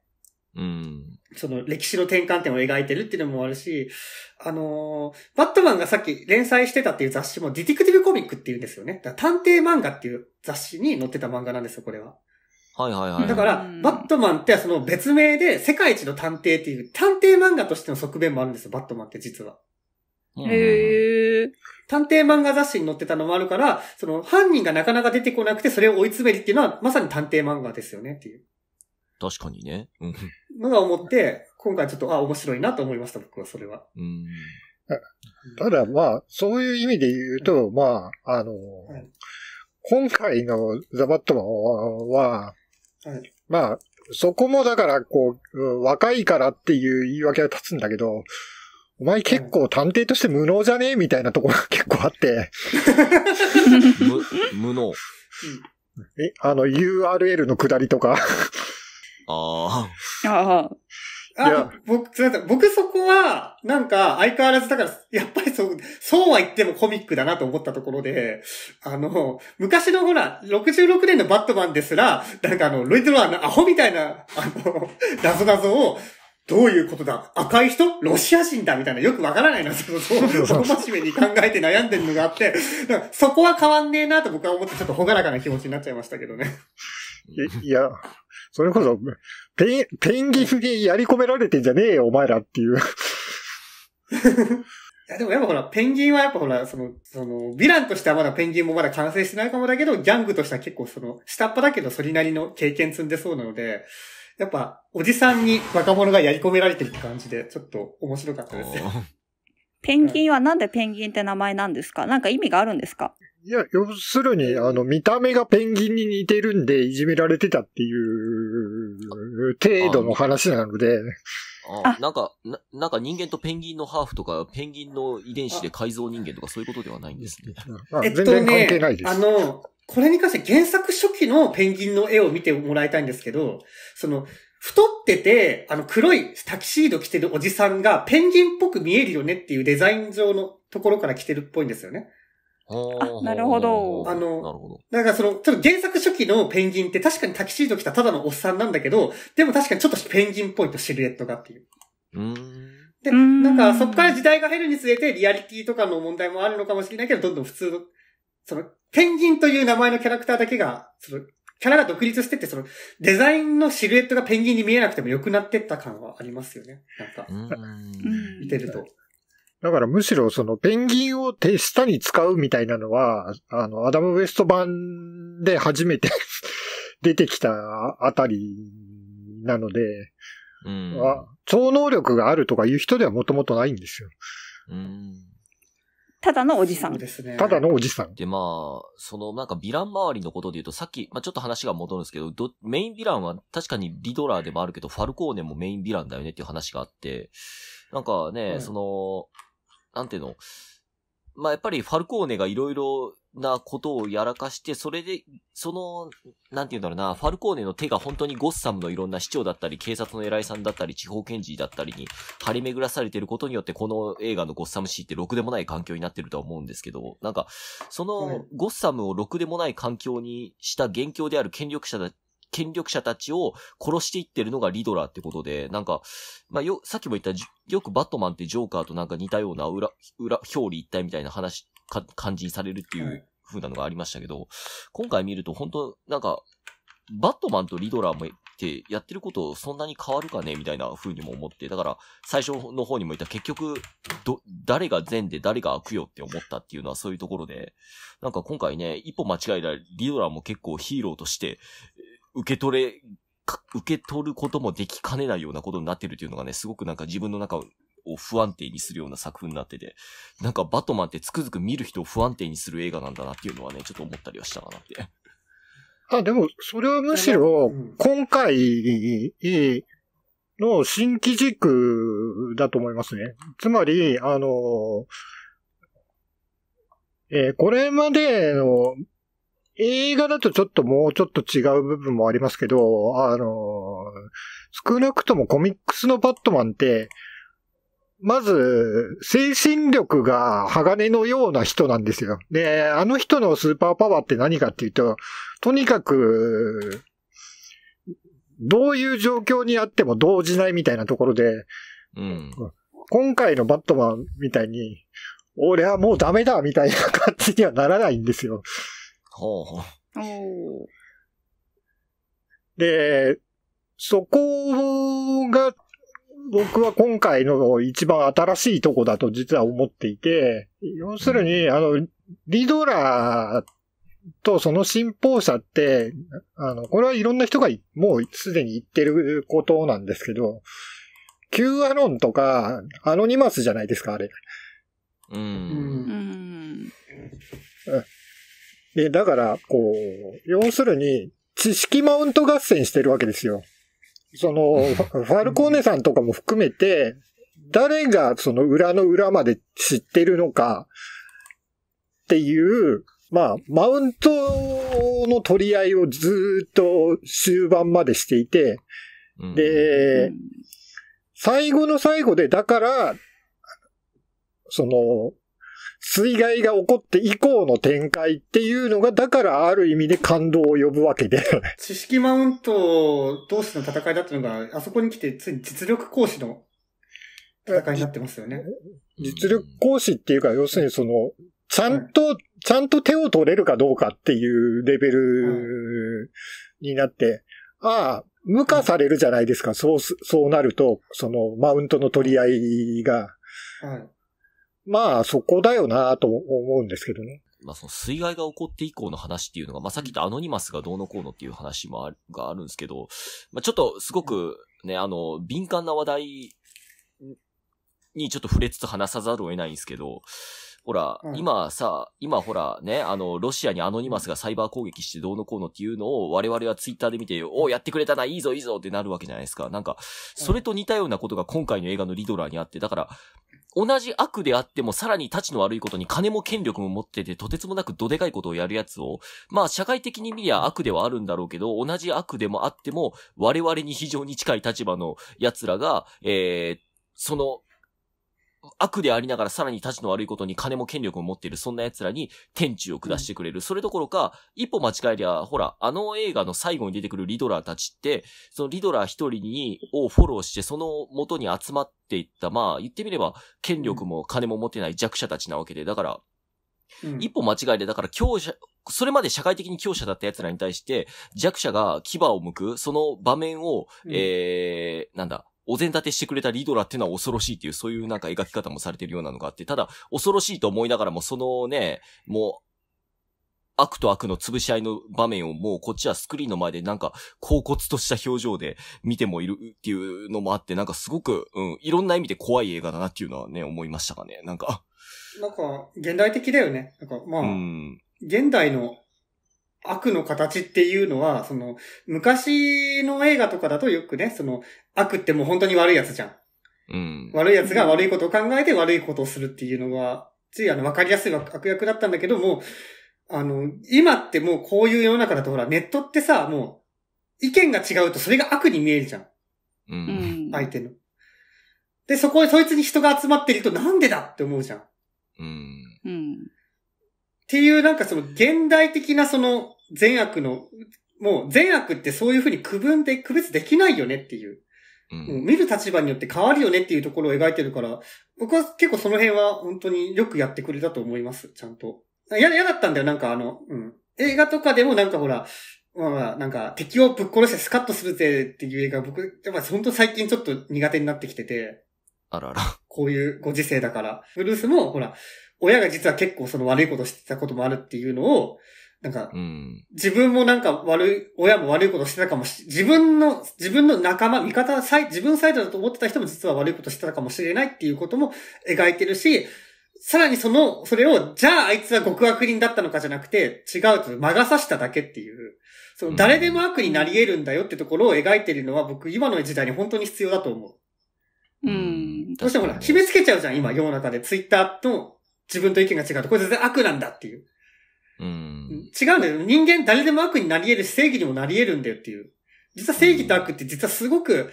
Speaker 1: うん。その歴史の転換点を描いてるっていうのもあるし、あのー、バットマンがさっき連載してたっていう雑誌もディティクティブコミックっていうんですよね。だ探偵漫画っていう雑誌に載ってた漫画なんですよ、これは。
Speaker 3: はいはいはい。だか
Speaker 1: ら、バットマンってその別名で世界一の探偵っていう、探偵漫画としての側面もあるんですよ、バットマンって実は。へえ。探偵漫画雑誌に載ってたのもあるから、その犯人がなかなか出てこなくてそれを追い詰めるっていうのはまさに探偵漫画ですよねっていう。
Speaker 3: 確かにね。うん。
Speaker 1: のが思って、今回ちょっと、あ、面白いなと思いました、僕はそれは。うん。
Speaker 4: ただまあ、そういう意味で言うと、まあ、あの、はい今回のザ・バットマンは、まあ、そこもだから、こう、若いからっていう言い訳は立つんだけど、お前結構探偵として無能じゃねえみたいなところが結構あって
Speaker 3: *laughs* 無、無能。
Speaker 4: え、あの URL の下りとか
Speaker 3: あ
Speaker 4: あ。ああ。あ僕、すみません。僕そこは、なんか、相変わ
Speaker 1: らず、だから、やっぱりそう、そうは言ってもコミックだなと思ったところで、あの、昔のほら、66年のバットマンですら、なんかあの、ロイドロアのアホみたいな、あの、謎謎を、どういうことだ赤い人ロシア人だみたいな、よくわからないな、そこ、そこ真面目に考えて悩んでるのがあって、そこは変わんねえなと僕は思って、ちょっとほがらかな気持ちになっちゃいましたけどね。
Speaker 4: いや、それこそ、ペン、ペンギフにやり込められてんじゃねえよ、お前らっていう。*laughs*
Speaker 1: いやでもやっぱほら、ペンギンはやっぱほら、その、その、ヴィランとしてはまだペンギンもまだ完成してないかもだけど、ギャングとしては結構その、下っ端だけどそれなりの経験積んでそうなので、やっぱ、おじさんに若者がやり込められてるって感じで、ちょっと面白かったですね。
Speaker 2: ペンギンはなんでペンギンって名前なんですかなんか意味があるんですか
Speaker 4: いや、要するに、あの、見た目がペンギンに似てるんで、いじめられてたっていうう程度の話なので。
Speaker 3: あなんかな、なんか人間とペンギンのハーフとか、ペンギンの遺伝子で改造人間とかそういうことではないんですね。全然関係ないです。えっ
Speaker 1: とね、あの、これに関して原作初期のペンギンの絵を見てもらいたいんですけど、その、太ってて、あの黒いタキシード着てるおじさんがペンギンっぽく見えるよねっていうデザイン上のところから来てるっぽいんですよね。あ、なるほど。あの、なるほど。なんかその、ちょっと原作初期のペンギンって確かにタキシード着たただのおっさんなんだけど、でも確かにちょっとペンギンっぽいとシルエットがっていう。うん。で、なんかそこから時代が減るにつれてリアリティとかの問題もあるのかもしれないけど、どんどん普通の、その、ペンギンという名前のキャラクターだけが、その、キャラが独立してって、その、デザインのシルエットがペンギンに見えなくても良くなってった感はありますよね。なんか、見てると。
Speaker 4: だからむしろそのペンギンを手下に使うみたいなのは、あの、アダム・ウェスト版で初めて *laughs* 出てきたあたりなので、うん、超能力があるとかいう人ではもともとないんですよ。うん
Speaker 2: ただのおじさん。ですね。ただ
Speaker 3: のおじさん。で、まあ、その、なんか、ヴィラン周りのことで言うと、さっき、まあ、ちょっと話が戻るんですけど、どメインヴィランは確かにリドラーでもあるけど、ファルコーネもメインヴィランだよねっていう話があって、なんかね、うん、その、なんていうの、まあ、やっぱりファルコーネがいろいろなことをやらかして、それで、その、なんて言うんだろうな、ファルコーネの手が本当にゴッサムのいろんな市長だったり、警察の偉いさんだったり、地方検事だったりに張り巡らされてることによって、この映画のゴッサムシーってろくでもない環境になってるとは思うんですけど、なんか、そのゴッサムをろくでもない環境にした元凶である権力者権力者たちを殺していってるのがリドラーってことで、なんか、まあ、よ、さっきも言った、よくバットマンってジョーカーとなんか似たような裏、裏、表裏一体みたいな話、か、感じにされるっていう風なのがありましたけど、今回見ると本当なんか、バットマンとリドラーもってやってることそんなに変わるかねみたいな風にも思って、だから最初の方にも言った結局、ど、誰が善で誰が悪よって思ったっていうのはそういうところで、なんか今回ね、一歩間違えたらリドラーも結構ヒーローとして、受け取れ、受け取ることもできかねないようなことになってるっていうのがね、すごくなんか自分の中を不安定にするような作風になってて、なんかバトマンってつくづく見る人を不安定にする映画なんだなっていうのはね、ちょっと思ったりはしたかなって。
Speaker 4: あ、でも、それはむしろ、今回の新規軸だと思いますね。つまり、あの、えー、これまでの映画だとちょっともうちょっと違う部分もありますけど、あの、少なくともコミックスのバットマンって、まず、精神力が鋼のような人なんですよ。で、あの人のスーパーパワーって何かっていうと、とにかく、どういう状況にあっても動じないみたいなところで、うん、今回のバットマンみたいに、俺はもうダメだみたいな感じにはならないんですよ。ほうほう。で、そこが、僕は今回の一番新しいとこだと実は思っていて、要するに、あの、リドラーとその信奉者って、あの、これはいろんな人がもうすでに言ってることなんですけど、Q アノンとか、アノニマスじゃないですか、あれ。うん。うんで、だから、こう、要するに、知識マウント合戦してるわけですよ。その、ファルコーネさんとかも含めて、誰がその裏の裏まで知ってるのかっていう、まあ、マウントの取り合いをずっと終盤までしていて、で、最後の最後で、だから、その、水害が起こって以降の展開っていうのが、だからある意味で感動を呼ぶわけで。*laughs* 知
Speaker 1: 識マウント同士の戦いだったのが、あそこに来て、つい実力行使の戦いになってますよね。
Speaker 4: 実力行使っていうか、要するにその、ちゃんと、ちゃんと手を取れるかどうかっていうレベルになって、ああ、無化されるじゃないですか、そう、そうなると、その、マウントの取り合いが。はいまあ、そこだよなと思うんですけどね。
Speaker 3: まあ、その水害が起こって以降の話っていうのが、まあ、さっき言ったアノニマスがどうのこうのっていう話もある、があるんですけど、まあ、ちょっとすごくね、あの、敏感な話題にちょっと触れつつ話さざるを得ないんですけど、ほら、うん、今さ、今ほらね、あの、ロシアにアノニマスがサイバー攻撃してどうのこうのっていうのを我々はツイッターで見て、おやってくれたな、いいぞいいぞってなるわけじゃないですか。なんか、それと似たようなことが今回の映画のリドラーにあって、だから、同じ悪であってもさらに立ちの悪いことに金も権力も持っててとてつもなくどでかいことをやるやつを、まあ社会的に見りゃ悪ではあるんだろうけど、同じ悪でもあっても我々に非常に近い立場の奴らが、えー、その悪でありながらさらに立ちの悪いことに金も権力も持っている、そんな奴らに天地を下してくれる。うん、それどころか、一歩間違えりゃ、ほら、あの映画の最後に出てくるリドラーたちって、そのリドラー一人に、をフォローして、その元に集まっていった、まあ、言ってみれば、権力も金も持ってない弱者たちなわけで、だから、うん、一歩間違えて、だから強者、それまで社会的に強者だった奴らに対して、弱者が牙を向く、その場面を、うん、えー、なんだ、お膳立てしてくれたリドラっていうのは恐ろしいっていう、そういうなんか描き方もされてるようなのがあって、ただ、恐ろしいと思いながらも、そのね、もう、悪と悪の潰し合いの場面をもうこっちはスクリーンの前でなんか、高骨とした表情で見てもいるっていうのもあって、なんかすごく、うん、いろんな意味で怖い映画だなっていうのはね、思いましたかね。なんか。
Speaker 1: なんか、現代的だよね。なんか、まあ、うん、現代の悪の形っていうのは、その、昔の映画とかだとよくね、その、悪ってもう本当に悪いやつじゃん。うん、悪いやつが悪いことを考えて悪いことをするっていうのは、ついあの、わかりやすい悪役だったんだけども、あの、今ってもうこういう世の中だとほら、ネットってさ、もう、意見が違うとそれが悪に見えるじゃん。うん。相手の。で、そこでそいつに人が集まってるとなんでだって思うじゃん。うん。うん。っていうなんかその現代的なその善悪の、もう善悪ってそういうふうに区分で、区別できないよねっていう。うん、もう見る立場によって変わるよねっていうところを描いてるから、僕は結構その辺は本当によくやってくれたと思います、ちゃんと。嫌だったんだよ、なんかあの、うん。映画とかでもなんかほら、まあまあ、なんか敵をぶっ殺してスカッとするぜっていう映画、僕、やっぱ本当最近ちょっと苦手になってきてて。あらあら。こういうご時世だから。ブルースも、ほら、親が実は結構その悪いことしてたこともあるっていうのを、なんか、自分もなんか悪い、親も悪いことしてたかもし、自分の、自分の仲間、味方、自分サイドだと思ってた人も実は悪いことしてたかもしれないっていうことも描いてるし、さらにその、それを、じゃああいつは極悪人だったのかじゃなくて、違うと魔が差しただけっていう、その誰でも悪になり得るんだよってところを描いてるのは僕、今の時代に本当に必要だと思う。うん。どうしてもほら、決めつけちゃうじゃん、今、世の中で。ツイッターと自分と意見が違うと、これ全然悪なんだっていう。うん、違うんだよ。人間誰でも悪になり得るし、正義にもなり得るんだよっていう。実は正義と悪って実はすごく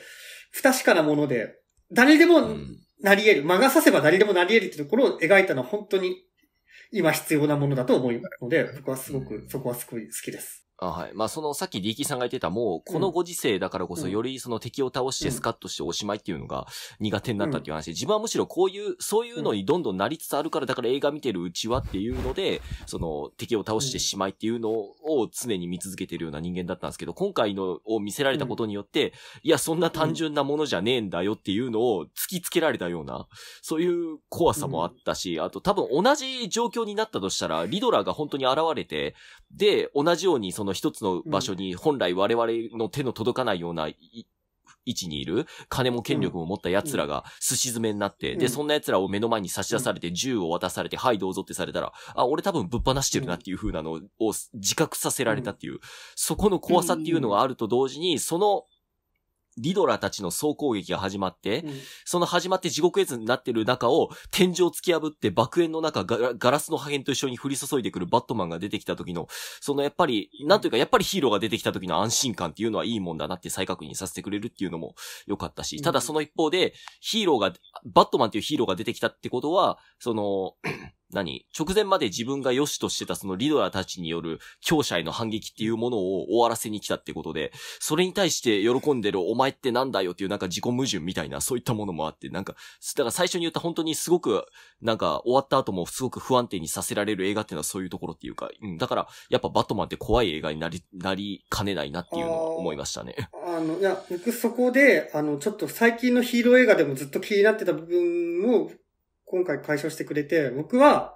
Speaker 1: 不確かなもので、誰でもなり得る。魔が差せば誰でもなり得るってところを描いたのは本当に今必要なものだと思うので、僕はすごく、そこはすごい
Speaker 3: 好きです。あはい。まあ、その、さっき d キさんが言ってた、もう、このご時世だからこそ、よりその敵を倒してスカッとしておしまいっていうのが苦手になったっていう話で、自分はむしろこういう、そういうのにどんどんなりつつあるから、だから映画見てるうちはっていうので、その、敵を倒してしまいっていうのを常に見続けてるような人間だったんですけど、今回のを見せられたことによって、いや、そんな単純なものじゃねえんだよっていうのを突きつけられたような、そういう怖さもあったし、あと多分同じ状況になったとしたら、リドラーが本当に現れて、で、同じようにその一つの場所に本来我々の手の届かないような位置にいる金も権力も持った奴らがすし詰めになって、うん、で、そんな奴らを目の前に差し出されて、銃を渡されて、うん、はいどうぞってされたら、あ、俺多分ぶっ放してるなっていう風なのを自覚させられたっていう、そこの怖さっていうのがあると同時に、そのリドラたちの総攻撃が始まって、うん、その始まって地獄絵図になってる中を、天井突き破って爆炎の中ガ、ガラスの破片と一緒に降り注いでくるバットマンが出てきた時の、そのやっぱり、なんというかやっぱりヒーローが出てきた時の安心感っていうのはいいもんだなって再確認させてくれるっていうのも良かったし、ただその一方で、ヒーローが、バットマンっていうヒーローが出てきたってことは、その、何直前まで自分が良しとしてたそのリドラーたちによる強者への反撃っていうものを終わらせに来たってことで、それに対して喜んでるお前ってなんだよっていうなんか自己矛盾みたいな、そういったものもあって、なんか、だから最初に言った本当にすごく、なんか終わった後もすごく不安定にさせられる映画っていうのはそういうところっていうか、うん、だからやっぱバットマンって怖い映画になり、なりかねないなっていうのは思いましたね。
Speaker 1: あの、いや、僕そこで、あの、ちょっと最近のヒーロー映画でもずっと気になってた部分を今回解消してくれて、僕は、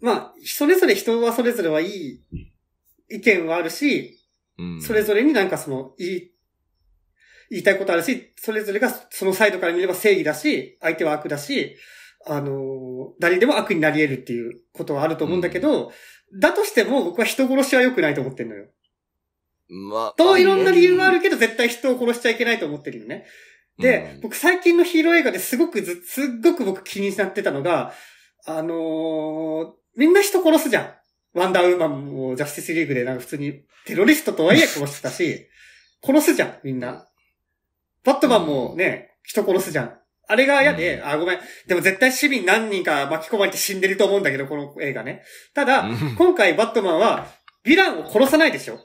Speaker 1: まあ、それぞれ人はそれぞれはいい意見はあるし、うん、それぞれになんかその、いい、言いたいことあるし、それぞれがそのサイドから見れば正義だし、相手は悪だし、あの、誰でも悪になり得るっていうことはあると思うんだけど、うん、だとしても僕は人殺しは良くないと思ってるのよ。
Speaker 3: まあ。といろんな理由がある
Speaker 1: けど、絶対人を殺しちゃいけないと思ってるよね。で、うん、僕最近のヒーロー映画ですごくず、すっごく僕気になってたのが、あのー、みんな人殺すじゃん。ワンダーウーマンもジャスティスリーグでなんか普通にテロリストとはいえ殺してたし、*laughs* 殺すじゃん、みんな。バットマンもね、人殺すじゃん。あれが嫌で、うん、あ、ごめん。でも絶対市民何人か巻き込まれて死んでると思うんだけど、この映画ね。ただ、今回バットマンは、ヴィランを殺さないでしょ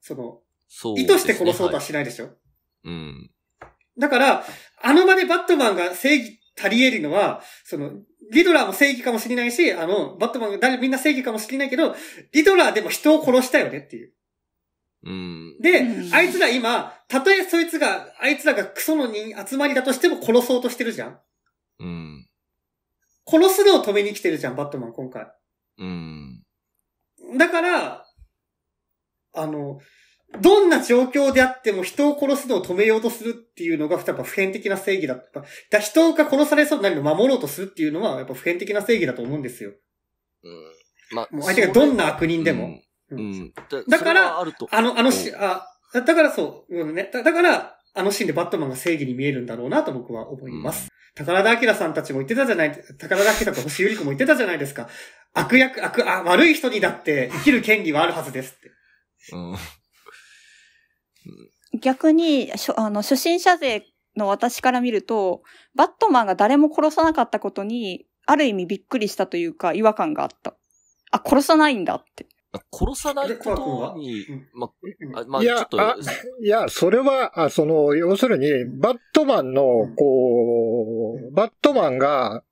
Speaker 1: その、ね、意図して殺そうとはしないでしょ、はい、うん。だから、あの場でバットマンが正義足り得るのは、その、リドラーも正義かもしれないし、あの、バットマンが誰、みんな正義かもしれないけど、リドラーでも人を殺したよねっていう。うん、で、あいつら今、たとえそいつが、あいつらがクソの人集まりだとしても殺そうとしてるじゃん。うん。殺すのを止めに来てるじゃん、バットマン今回。うん。だから、あの、どんな状況であっても人を殺すのを止めようとするっていうのが、やっぱ普遍的な正義だ。だ人が殺されそうになるのを守ろうとするっていうのは、やっぱ普遍的な正義だと思うんですよ。うん。まあ、相手がどんな悪人でも。うん。だから、ああの、あのし、あ、だからそう、うんね、だだから、あのシーンでバットマンが正義に見えるんだろうなと僕は思います。うん、宝田明さんたちも言ってたじゃない、宝田明と星ゆり子も言ってたじゃないですか。悪役、悪、あ悪い人にだって生きる権利はあるはずですって。うん。
Speaker 2: 逆に、あの、初心者勢の私から見ると、バットマンが誰も殺さなかったことに、ある意味びっくりしたというか、違和感があった。あ、殺さないんだって。
Speaker 3: 殺さないことに、ま、まあ、ちょっと。
Speaker 2: いや、それは、あそ
Speaker 4: の、要するに、バットマンの、こう、バットマンが、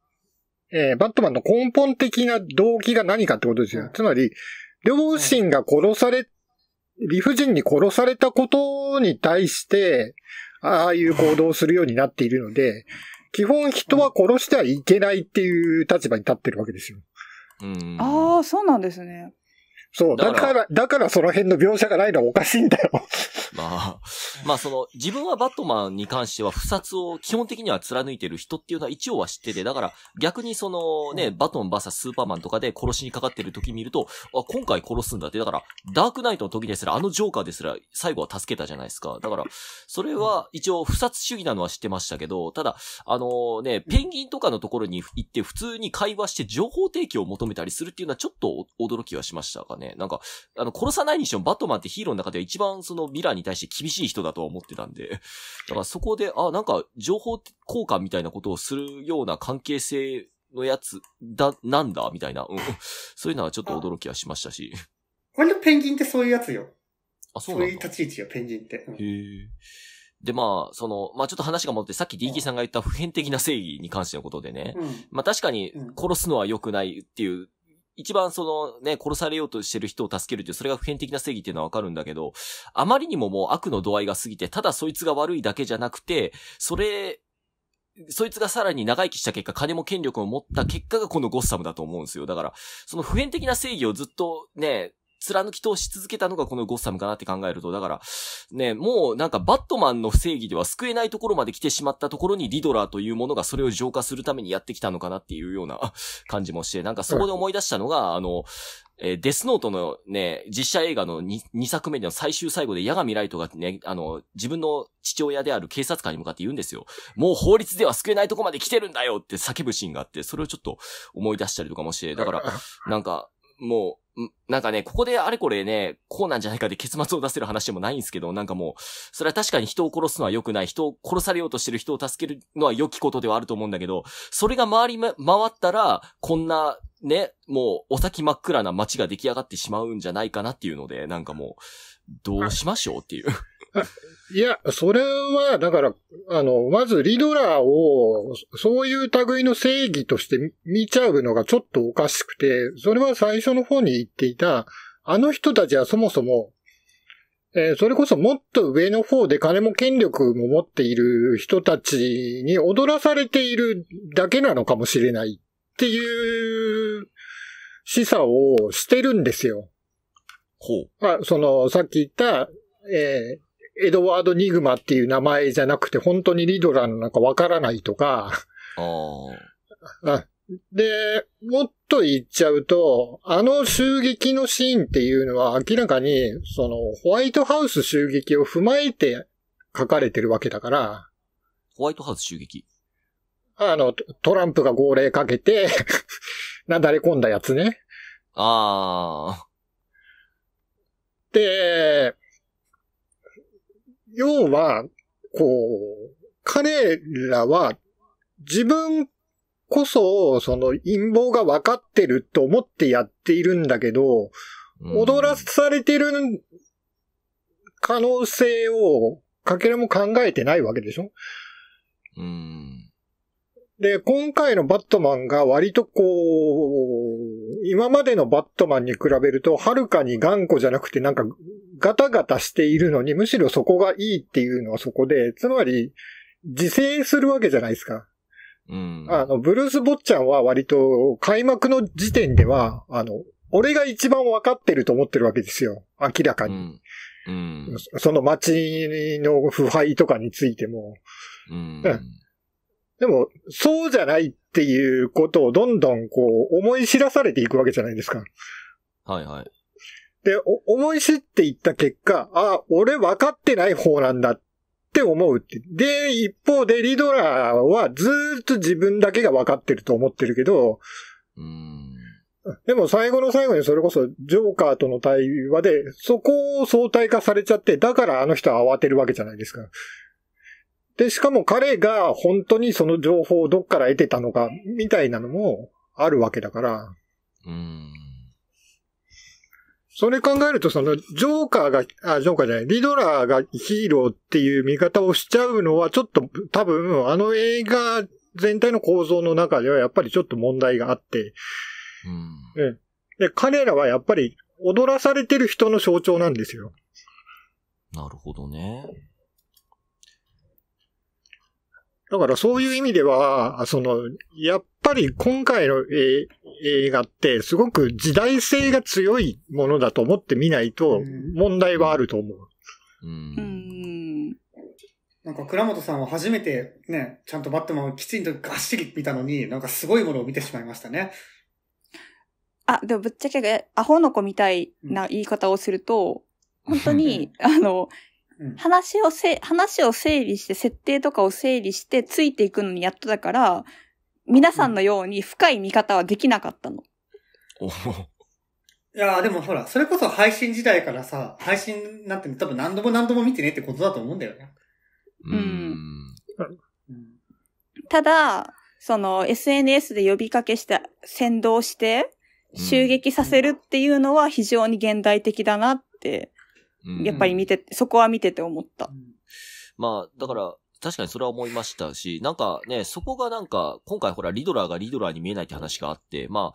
Speaker 4: えー、バットマンの根本的な動機が何かってことですよ。つまり、両親が殺され理不尽に殺されたことに対して、ああいう行動をするようになっているので、基本人は殺してはいけないっていう立場に立ってるわけですよ。
Speaker 2: うん、ああ、そうなんですね。そう、だから、だか
Speaker 4: らその辺の描写がないのはおかしいんだよ。
Speaker 3: *laughs* まあ、まあその、自分はバットマンに関しては、不殺を基本的には貫いてる人っていうのは一応は知ってて、だから逆にそのね、バトンバサスーパーマンとかで殺しにかかってる時見ると、あ、今回殺すんだって、だから、ダークナイトの時ですら、あのジョーカーですら、最後は助けたじゃないですか。だから、それは一応不殺主義なのは知ってましたけど、ただ、あのね、ペンギンとかのところに行って普通に会話して情報提供を求めたりするっていうのはちょっと驚きはしましたかね。ね。なんか、あの、殺さないにしてもバットマンってヒーローの中では一番そのミラーに対して厳しい人だとは思ってたんで、だからそこで、あ、なんか情報交換みたいなことをするような関係性のやつだ、なんだみたいな、うん。そういうのはちょっと驚きはしましたし。
Speaker 1: 割とペンギンってそ
Speaker 3: ういうやつよ。あ、そうそういう立ち位置よ、ペンギンって。うん、へえ。で、まあ、その、まあちょっと話が戻って、さっき DK さんが言った普遍的な正義に関してのことでね。うん、まあ確かに殺すのは良くないっていう一番そのね、殺されようとしてる人を助けるという、それが普遍的な正義っていうのはわかるんだけど、あまりにももう悪の度合いが過ぎて、ただそいつが悪いだけじゃなくて、それ、そいつがさらに長生きした結果、金も権力も持った結果がこのゴッサムだと思うんですよ。だから、その普遍的な正義をずっとね、貫き通し続けたのがこのゴッサムかなって考えると、だから、ね、もうなんかバットマンの不正義では救えないところまで来てしまったところにリドラーというものがそれを浄化するためにやってきたのかなっていうような *laughs* 感じもして、なんかそこで思い出したのが、あの、えー、デスノートのね、実写映画の 2, 2作目の最終最後で矢神ライトがね、あの、自分の父親である警察官に向かって言うんですよ。もう法律では救えないとこまで来てるんだよって叫ぶシーンがあって、それをちょっと思い出したりとかもして、だから、なんか、もう、なんかね、ここであれこれね、こうなんじゃないかで結末を出せる話でもないんですけど、なんかもう、それは確かに人を殺すのは良くない、人を殺されようとしてる人を助けるのは良きことではあると思うんだけど、それが回り、ま、回ったら、こんな、ね、もう、お先真っ暗な街が出来上がってしまうんじゃないかなっていうので、なんかもう、どうしましょうっていう。
Speaker 4: いや、それは、だから、あの、まずリドラーを、そういう類の正義として見ちゃうのがちょっとおかしくて、それは最初の方に言っていた、あの人たちはそもそも、えー、それこそもっと上の方で金も権力も持っている人たちに踊らされているだけなのかもしれないっていう示唆をしてるんですよ。ほう。あ、その、さっき言った、えー、エドワード・ニグマっていう名前じゃなくて、本当にリドラーのなんかわからないとか、あで、もっと言っちゃうと、あの襲撃のシーンっていうのは明らかに、その、ホワイトハウス襲撃を踏まえて書かれてるわけだから。
Speaker 3: ホワイトハウス襲撃
Speaker 4: あの、トランプが号令かけて *laughs* なだれ込んだやつね。
Speaker 3: あ
Speaker 4: あ。で、要は、こう、彼らは自分こそ、その陰謀が分かってると思ってやっているんだけど、踊らされてる可能性を、かけらも考えてないわけでしょうん。で、今回のバットマンが割とこう、今までのバットマンに比べると、はるかに頑固じゃなくて、なんか、ガタガタしているのに、むしろそこがいいっていうのはそこで、つまり、自制するわけじゃないですか。うん。あの、ブルース・坊ちゃんは割と、開幕の時点では、あの、俺が一番わかってると思ってるわけですよ。明らかに。うんうん、その街の腐敗とかについても。うんでも、そうじゃないっていうことをどんどんこう、思い知らされていくわけじゃないですか。はいはい。で、思い知っていった結果、あ、俺分かってない方なんだって思うって。で、一方でリドラーはずっと自分だけが分かってると思ってるけど、うんでも最後の最後にそれこそジョーカーとの対話で、そこを相対化されちゃって、だからあの人は慌てるわけじゃないですか。で、しかも彼が本当にその情報をどっから得てたのか、みたいなのもあるわけだから。うん。それ考えると、その、ジョーカーが、あ、ジョーカーじゃない、リドラーがヒーローっていう見方をしちゃうのは、ちょっと多分、あの映画全体の構造の中ではやっぱりちょっと問題があって、うん。で、彼らはやっぱり踊らされてる人の象徴なんですよ。
Speaker 3: なるほどね。
Speaker 4: だからそういう意味では、その、やっぱり今回の映画ってすごく時代性が強いものだと思ってみないと問題はあると思う。
Speaker 1: うん。うんなんか倉本さんは初めてね、ちゃんとバットマンをきちんとがっしり見たのに、なんかすごいものを見てしまいましたね。
Speaker 2: あ、でもぶっちゃけ、アホの子みたいな言い方をすると、本当に、*laughs* あの、話をせ、話を整理して、設定とかを整理して、ついていくのにやっとだから、皆さんのように深い見方はできなかったの。うん、
Speaker 1: いやでもほら、それこそ配信時代からさ、配信なんて多分何度も何度も見てねってことだと思うんだよね。うん。うん、
Speaker 2: ただ、その SNS で呼びかけして、先導して、襲撃させるっていうのは非常に現代的だなってやっぱり見て、そこは見てて思った。
Speaker 3: まあ、だから、確かにそれは思いましたし、なんかね、そこがなんか、今回ほら、リドラーがリドラーに見えないって話があって、まあ、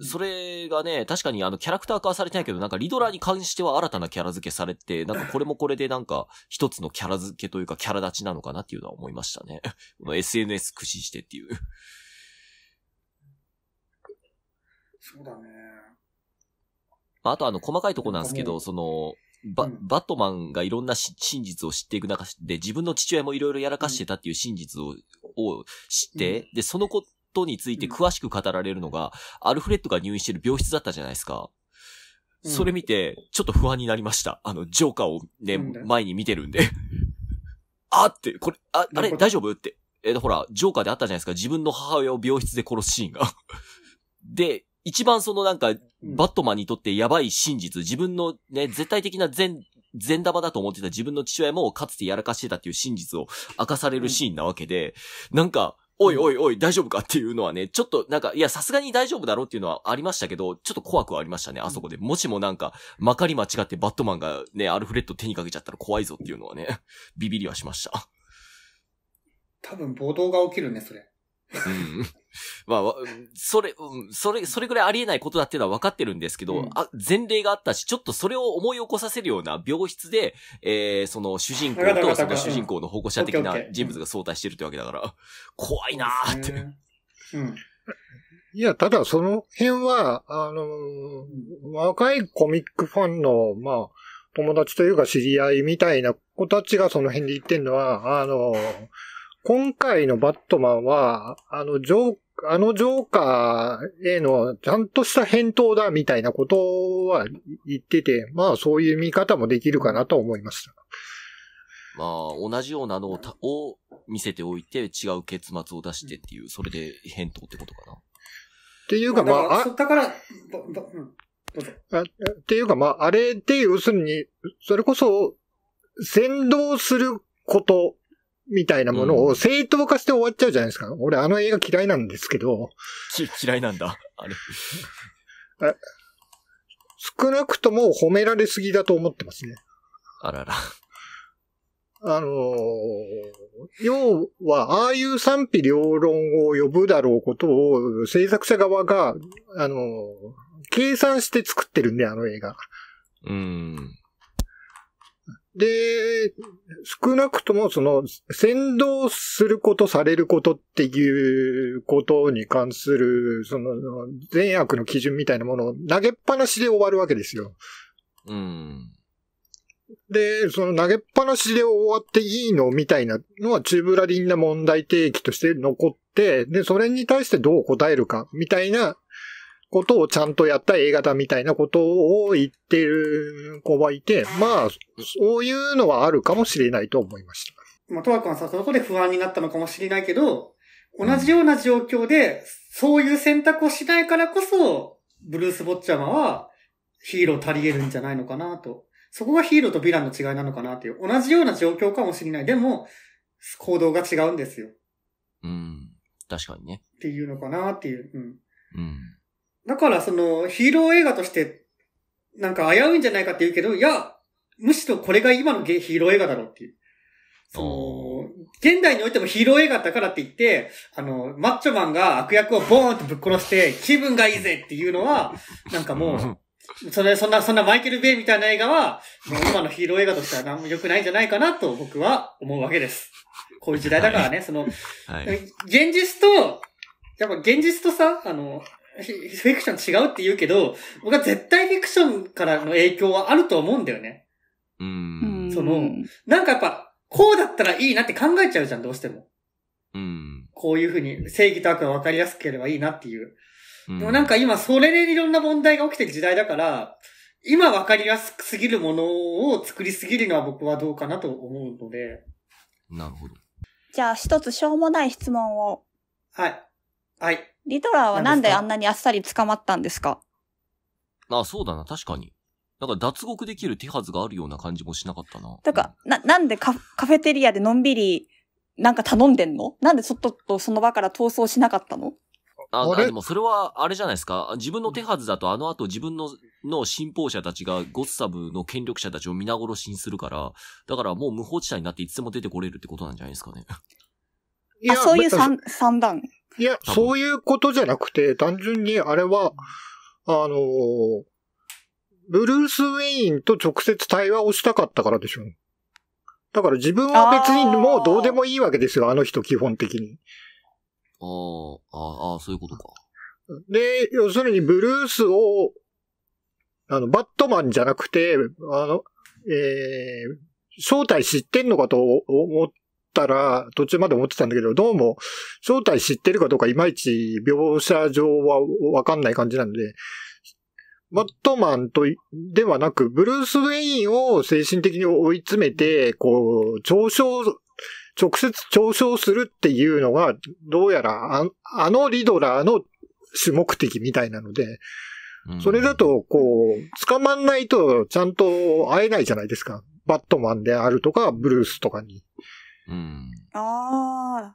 Speaker 3: それがね、確かにあのキャラクター化されてないけど、なんかリドラーに関しては新たなキャラ付けされて、なんかこれもこれでなんか一つのキャラ付けというかキャラ立ちなのかなっていうのは思いましたね。*laughs* この SNS 駆使してっていう。そうだね。まあ、あとあの、細かいとこなんですけど、その、バ、バットマンがいろんな真実を知っていく中で、自分の父親もいろいろやらかしてたっていう真実を、を知って、で、そのことについて詳しく語られるのが、アルフレッドが入院してる病室だったじゃないですか。それ見て、ちょっと不安になりました。あの、ジョーカーをね、前に見てるんで *laughs* あって、これ、あ、あれ、大丈夫って。えっ、と、ほら、ジョーカーであったじゃないですか。自分の母親を病室で殺すシーンがで、一番そのなんか、バットマンにとってやばい真実、自分のね、絶対的な善、善玉だと思ってた自分の父親もかつてやらかしてたっていう真実を明かされるシーンなわけで、なんか、おいおいおい、大丈夫かっていうのはね、ちょっとなんか、いや、さすがに大丈夫だろうっていうのはありましたけど、ちょっと怖くはありましたね、あそこで。もしもなんか、まかり間違ってバットマンがね、アルフレッド手にかけちゃったら怖いぞっていうのはね、ビビりはしました。
Speaker 1: 多分暴動が起きるね、それ。う
Speaker 3: ん。まあ、それ、それ、それぐらいありえないことだっていうのは分かってるんですけど、うん、あ前例があったし、ちょっとそれを思い起こさせるような病室で、えー、その主人公と、その主人公の保護者的な人物が相対してるってわけだから、怖いなーって。うん。
Speaker 4: いや、ただその辺は、あのー、若いコミックファンの、まあ、友達というか知り合いみたいな子たちがその辺で言ってんのは、あのー今回のバットマンは、あの、ジョー、あのジョーカーへのちゃんとした返答だみたいなことは言ってて、まあそういう見方もできるかなと思いました。
Speaker 3: まあ、同じようなのを見せておいて、違う結末を出してっていう、それで返答ってことかな。っ
Speaker 4: ていうか、まあ、あ、だから、っていうか、まあ、あれで、要するに、それこそ、先導することみたいなものを正当化して終わっちゃうじゃないですか。うん、俺あの映画嫌いなんですけど。
Speaker 3: *laughs* 嫌いなんだ。あれ。
Speaker 4: *laughs* 少なくとも褒められすぎだと思ってますね。あらら。あのー、要は、ああいう賛否両論を呼ぶだろうことを制作者側が、あのー、計算して作ってるんで、あの映画。うん。で、少なくともその、先導することされることっていうことに関する、その、善悪の基準みたいなものを投げっぱなしで終わるわけですよ。うん。で、その投げっぱなしで終わっていいのみたいなのはーブラリンな問題提起として残って、で、それに対してどう答えるかみたいなことをちゃんとやった A 型みたいなことを言ってる子はいて、まあ、そういうのはあるかもしれないと思いまし
Speaker 1: た。まあ、トワ君はさ、そこで不安になったのかもしれないけど、同じような状況で、そういう選択をしないからこそ、ブルース・ボッチャマはヒーロー足り得るんじゃないのかなと。そこがヒーローとヴィランの違いなのかなっていう。同じような状況かもしれない。でも、行動が違うんですよ。
Speaker 3: うん。確かにね。
Speaker 1: っていうのかなっていう。うん。うん。だからそのヒーロー映画としてなんか危ういんじゃないかって言うけど、いや、むしろこれが今のヒーロー映画だろうっていう。そう。現代においてもヒーロー映画だからって言って、あの、マッチョマンが悪役をボーンってぶっ殺して気分がいいぜっていうのは、なんかもう、それ、そんな、そんなマイケル・ベイみたいな映画は、もう今のヒーロー映画としては何も良くないんじゃないかなと僕は思うわけです。こういう時代だからね、はい、その、はい、現実と、やっぱ現実とさ、あの、フィクション違うって言うけど、僕は絶対フィクションからの影響はあると思うんだよね。うん。その、なんかやっぱ、こうだったらいいなって考えちゃうじゃん、どうしても。うん。こういうふうに正義と悪が分かりやすければいいなっていう。うん、でもなんか今、それでいろんな問題が起きてる時代だから、今分かりやすくすぎるものを作りすぎるのは僕はどうかなと思うので。なるほど。
Speaker 2: じゃあ、一つしょうもない質問を。
Speaker 3: はい。はい。
Speaker 2: リトラーはなんであんなにあっさり捕まったんですか
Speaker 3: あ、そうだな、確かに。なんか脱獄できる手はずがあるような感じもしなかったな。
Speaker 2: だから、な、なんでカカフェテリアでのんびり、なんか頼んでんのなんでちょっとその場から逃走しなかったの
Speaker 3: ああでもそれは、あれじゃないですか。自分の手はずだと、あの後自分の、の信奉者たちがゴッサブの権力者たちを皆殺しにするから、だからもう無法地帯になっていつでも出てこれるってことなんじゃないですかね。
Speaker 2: *laughs* あ、そういう三、三段。いや、そういうことじゃなくて、
Speaker 4: 単純にあれは、あのー、ブルース・ウェインと直接対話をしたかったからでしょ。だから自分は別にもうどうでもいいわけですよ、あの人基本的に。
Speaker 3: ああ、ああ、そういうことか。
Speaker 4: で、要するにブルースを、あの、バットマンじゃなくて、あの、えー、正体知ってんのかと思ったら、途中まで思ってたんだけど、どうも、正体知ってるかどうかいまいち描写上はわかんない感じなので、バットマンと、ではなく、ブルース・ウェインを精神的に追い詰めて、こう、直接嘲笑するっていうのが、どうやらあ、あのリドラーの主目的みたいなので、それだと、こう、捕まんないとちゃんと会えないじゃないですか。バットマンであるとか、ブルースとかに。うん。
Speaker 2: ああ、あ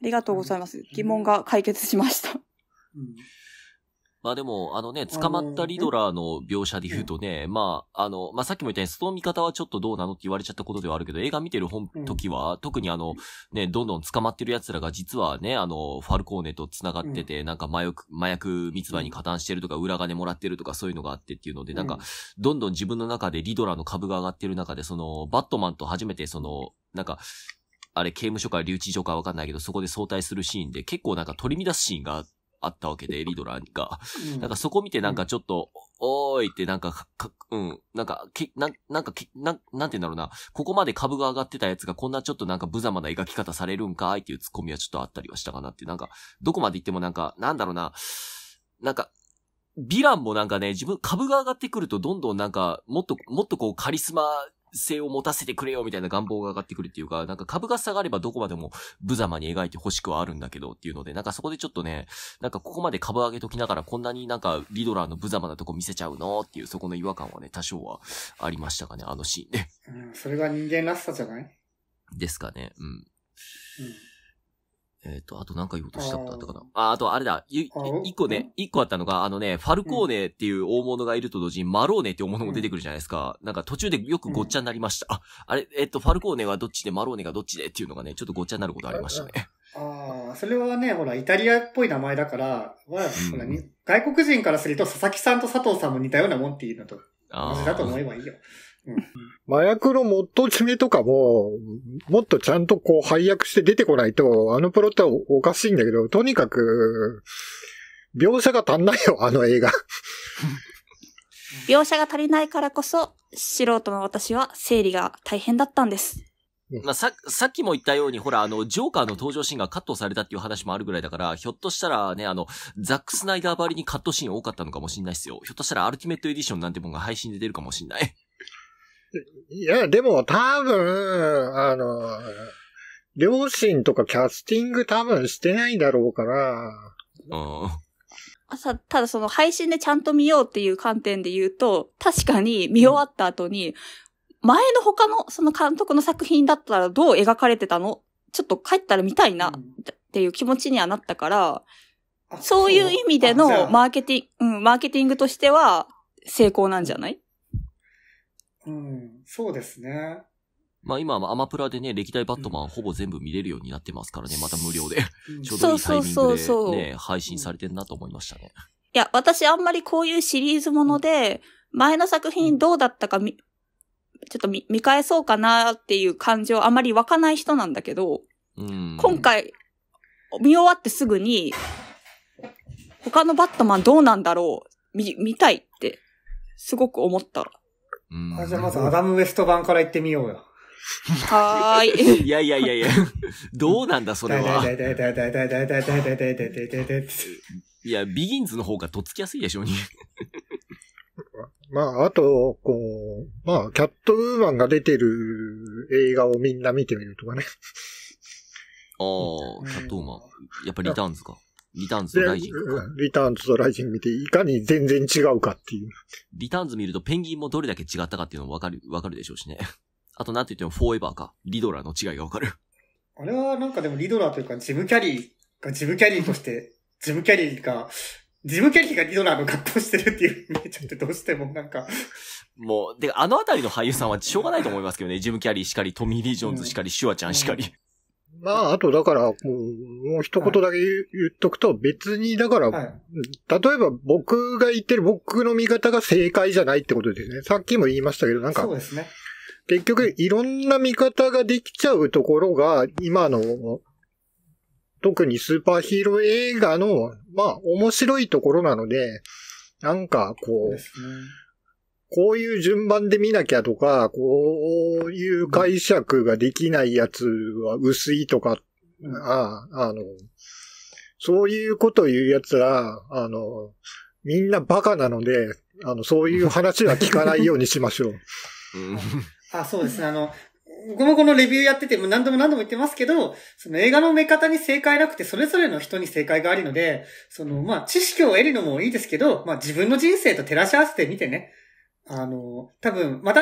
Speaker 2: りがとうございます。疑問が解決しました。うん、
Speaker 3: まあでも、あのね、捕まったリドラーの描写で言うとね、まあ、あの、まあさっきも言ったように、その見方はちょっとどうなのって言われちゃったことではあるけど、映画見てる本、時は、特にあの、ね、どんどん捕まってる奴らが実はね、あの、ファルコーネと繋がってて、なんか麻薬、麻薬密売に加担してるとか、裏金もらってるとか、そういうのがあってっていうので、なんか、どんどん自分の中でリドラーの株が上がってる中で、その、バットマンと初めてその、なんか、あれ、刑務所か留置所かわかんないけど、そこで相対するシーンで、結構なんか取り乱すシーンがあったわけで、リドラーが。なんかそこ見てなんかちょっと、おーいってなんか、か、うん、なんか、け、な、なんかけ、な、なんて言うんだろうな、ここまで株が上がってたやつがこんなちょっとなんか無様な描き方されるんかいっていうツッコミはちょっとあったりはしたかなって、なんか、どこまで行ってもなんか、なんだろうな、なんか、ヴィランもなんかね、自分株が上がってくるとどんどんなんか、もっと、もっとこうカリスマ性を持たせてくれよみたいな願望が上がってくるっていうか、なんか株が下がればどこまでも無様に描いて欲しくはあるんだけどっていうので、なんかそこでちょっとね、なんかここまで株上げときながらこんなになんかリドラーの無様なとこ見せちゃうのっていうそこの違和感はね、多少はありましたかね、あのシーンで。
Speaker 1: うん、それが人間らしさじゃない
Speaker 3: ですかね、うん。うんえっ、ー、と、あと何か言おうとしたことあったかなああとあれだ、一個ね、一個あったのが、あのね、ファルコーネっていう大物がいると同時に、マローネっていう大物も出てくるじゃないですか。なんか途中でよくごっちゃになりました。あ、あれ、えっ、ー、と、ファルコーネはどっちで、マローネがどっちでっていうのがね、ちょっとごっちゃになることありましたね。
Speaker 1: ああ、それはね、ほら、イタリアっぽい名前だから、ほら、ほら外国人からすると、佐々木さんと佐藤さんも似たようなもんっていうのと、同じだと思えばいいよ。
Speaker 4: 麻薬の元締めとかも、もっとちゃんとこう配役して出てこないと、あのプロットはおかしいんだけど、とにかく、描
Speaker 3: 写が足んないよ、あの映画。
Speaker 2: 描写が足りないからこそ、素人の私は整理が大変だったんです。
Speaker 3: まあ、さ、さっきも言ったように、ほら、あの、ジョーカーの登場シーンがカットされたっていう話もあるぐらいだから、ひょっとしたらね、あの、ザック・スナイダーばりにカットシーン多かったのかもしんないっすよ。ひょっとしたら、アルティメットエディションなんてもんが配信で出るかもしんない。
Speaker 4: いや、でも多分、あの、両親とかキャスティング多分してないだろうから。ああ。
Speaker 2: ただその配信でちゃんと見ようっていう観点で言うと、確かに見終わった後に、前の他のその監督の作品だったらどう描かれてたのちょっと帰ったら見たいなっていう気持ちにはなったから、そういう意味でのマーケティング、うん、マーケティングとしては成功なんじゃない
Speaker 3: う
Speaker 1: ん、そうですね。
Speaker 3: まあ今、アマプラでね、歴代バットマンほぼ全部見れるようになってますからね、また無料でちょうどいいタイミングでね、配信されてんなと思いましたね。
Speaker 2: いや、私あんまりこういうシリーズもので、前の作品どうだったかみ、ちょっと見返そうかなっていう感情あまり湧かない人なんだけど、うん、今回、見終わってすぐに、他のバットマンどうなんだろう見、見たいって、すごく思った。
Speaker 1: あ、じゃあまずアダム・ウェスト版から行ってみようよ。
Speaker 2: はー
Speaker 3: い。いやいやいやいや、どうなんだそれは。いや、ビギンズの方がとっつきやすいでしょうに。
Speaker 4: まあ、あと、こう、まあ、キャットウーマンが出てる映画をみんな見てみるとかね。
Speaker 3: ああ、キャットウーマン。やっぱリターンズか。リターンズとライジング
Speaker 4: リターンズとライジング見て、いかに全然違うかっていう。
Speaker 3: リターンズ見るとペンギンもどれだけ違ったかっていうのもわかる、わかるでしょうしね。*laughs* あとなんと言ってもフォーエバーか、リドラーの違いがわかる。
Speaker 4: あれ
Speaker 1: はなんかでもリドラーというか、ジムキャリーがジムキャリーとして、ジムキャリーが、ジムキャリーがリドラーの格好してるっていう見えちゃってどうしてもなんか。
Speaker 3: もう、で、あのあたりの俳優さんはしょうがないと思いますけどね。ジムキャリーしかり、トミー・リー・ジョーンズしかり、シュワちゃんしかり。
Speaker 4: まあ、あとだから、もう一言だけ言っとくと、別に、だから、例えば僕が言ってる僕の見方が正解じゃないってことですね。さっきも言いましたけど、なんか、結局いろんな見方ができちゃうところが、今の、特にスーパーヒーロー映画の、まあ、面白いところなので、なんかこう、こういう順番で見なきゃとか、こういう解釈ができないやつは薄いとか、ああの、そういうことを言うやつら、あの、みんなバカなので、あの、そういう話は聞かないようにしましょう。*laughs*
Speaker 1: あ、そうですね。あの、僕もこのレビューやってて、何度も何度も言ってますけど、その映画の見方に正解なくて、それぞれの人に正解があるので、その、まあ、知識を得るのもいいですけど、まあ、自分の人生と照らし合わせてみてね、あの、多分、また、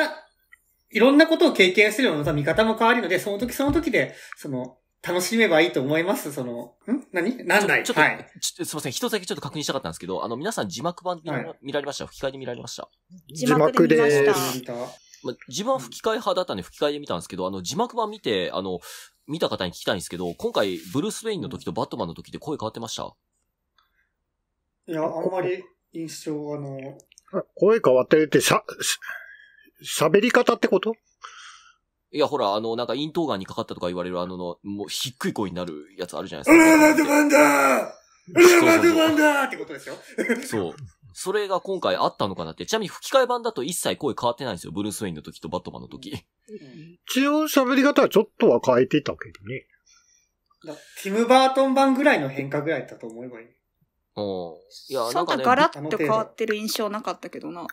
Speaker 1: いろんなことを経験するのま見方も変わるので、その時その時で、その、
Speaker 3: 楽しめばいいと
Speaker 1: 思いますその、
Speaker 3: ん何何台ちょっと、はい、すみません。一つだけちょっと確認したかったんですけど、あの、皆さん字幕版見,、られました、吹き替えで見られました字幕で見ました。まあ、自分は吹き替え派だったんで吹き替えで見たんですけど、あの、字幕版見て、あの、見た方に聞きたいんですけど、今回、ブルース・ウェインの時とバットマンの時で声変わってました
Speaker 4: いや、あんまり印象、あの、声変わってるってしゃ、喋り方ってこと
Speaker 3: いや、ほら、あの、なんか、咽頭がんにかかったとか言われる、あの、もう、低い声になるやつあるじゃないですか。うらな
Speaker 4: ンでなん
Speaker 1: だ
Speaker 3: うらなんでなん
Speaker 1: だってことですよ。
Speaker 3: そう。それが今回あったのかなって。ちなみに吹き替え版だと一切声変わってないんですよ。ブルース・ウェインの時とバットマンの時。一応喋り方はちょっとは変えてたけ
Speaker 1: どね。ティム・バートン版ぐらいの変化ぐらいだと思えばいい。いや、んか、ガラッと変わっ
Speaker 2: てる印象なかったけどな。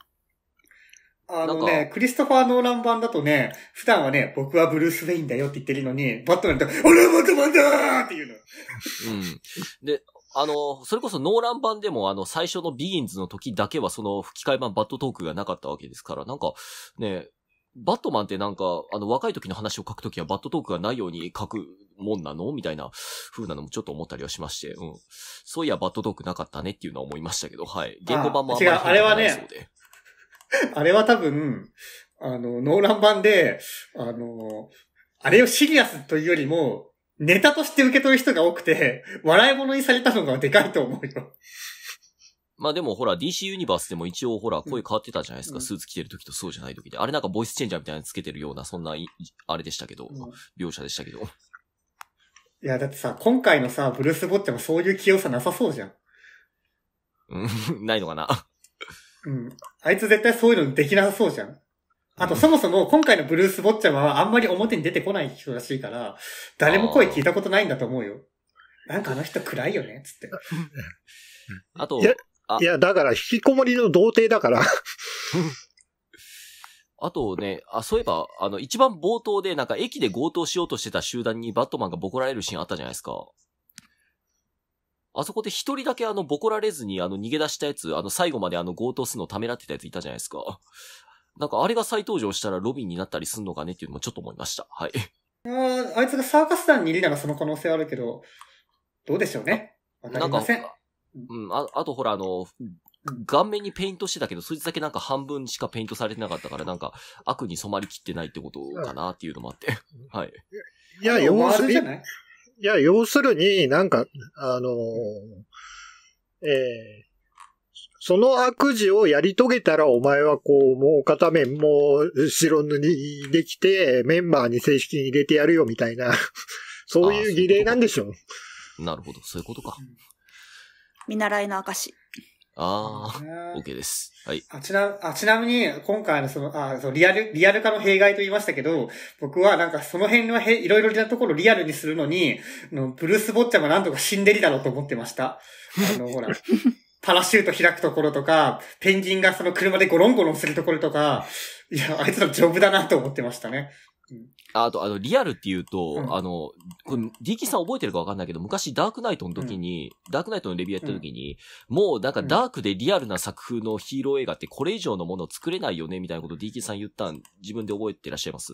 Speaker 1: あのね、クリストファー・ノーラン版だとね、普段はね、僕はブルース・ウェインだよって言ってるのに、バットマンだと、俺はバットマンだ
Speaker 3: ーって言うの。うん。で、あの、それこそノーラン版でもあの、最初のビーンズの時だけはその吹き替え版バットトークがなかったわけですから、なんか、ね、バットマンってなんか、あの、若い時の話を書くときはバットトークがないように書くもんなのみたいな風なのもちょっと思ったりはしまして、うん。そういや、バットトークなかったねっていうのは思いましたけど、はい。言語版もあしまりああれはね、
Speaker 1: *laughs* あれは多分、あの、ノーラン版で、あの、あれをシリアスというよりも、ネタとして受け取る人が多くて、笑い物にされたのがでかいと思うよ。
Speaker 3: まあでもほら、DC ユニバースでも一応ほら、声変わってたじゃないですか、うん、スーツ着てる時とそうじゃない時で。あれなんかボイスチェンジャーみたいなのつけてるような、そんな、あれでしたけど、うん、描写でしたけど。い
Speaker 1: や、だってさ、今回のさ、ブルース・ボッチャもそういう器用さなさそうじゃん。
Speaker 3: うん、*laughs* ないのかな。
Speaker 1: うん。あいつ絶対そういうのできなさそうじゃん。あと、そもそも今回のブルース・ボッチャはあんまり表に出てこない人らしいから、誰も声聞いたことないんだと思うよ。なんかあの人暗いよねつって。あと、
Speaker 4: いや、だから、引きこもりの童貞だから *laughs*
Speaker 3: あとね、あ、そういえば、あの、一番冒頭で、なんか駅で強盗しようとしてた集団にバットマンがボコられるシーンあったじゃないですか。あそこで一人だけあの、ボコられずに、あの、逃げ出したやつ、あの、最後まであの、強盗するのをためらってたやついたじゃないですか。なんか、あれが再登場したらロビンになったりすんのかねっていうのもちょっと思いました。はい。
Speaker 1: ああいつがサーカス団にいるならその可能性はあるけど、どうでしょうね。わかりません。なんか
Speaker 3: うん、ああとほら、あの、顔面にペイントしてたけど、そいつだけなんか半分しかペイントされてなかったから、なんか悪に染まりきってないってことかなっていうのもあって。はい。
Speaker 4: いや、要するに、いや、要するになんか、あのー、ええー、その悪事をやり遂げたらお前はこう、もう片面もう、白塗りできて、メンバーに正式に入れてやるよみたいな、そうい
Speaker 3: う儀礼なんでしょう。なるほど、そういうことか。
Speaker 2: 見習いの証。ああ、
Speaker 3: OK です。はい。あちな、
Speaker 1: あちなみに、今回のその、あそうリアル、リアル化の弊害と言いましたけど、僕はなんかその辺のへいろいろなところリアルにするのに、のブルース・ボッチャもなんとか死んでりだろうと思ってました。あの、ほら。*laughs* パラシュート開くところとか、ペンギンがその車でゴロンゴロンするところとか、いや、あいつの丈夫だなと思ってましたね。
Speaker 3: あと、あの、リアルって言うと、うん、あの、これ、DK さん覚えてるかわかんないけど、昔ダークナイトの時に、うん、ダークナイトのレビューやった時に、うん、もうなんかダークでリアルな作風のヒーロー映画ってこれ以上のものを作れないよね、みたいなこと DK さん言ったん、自分で覚えてらっしゃいます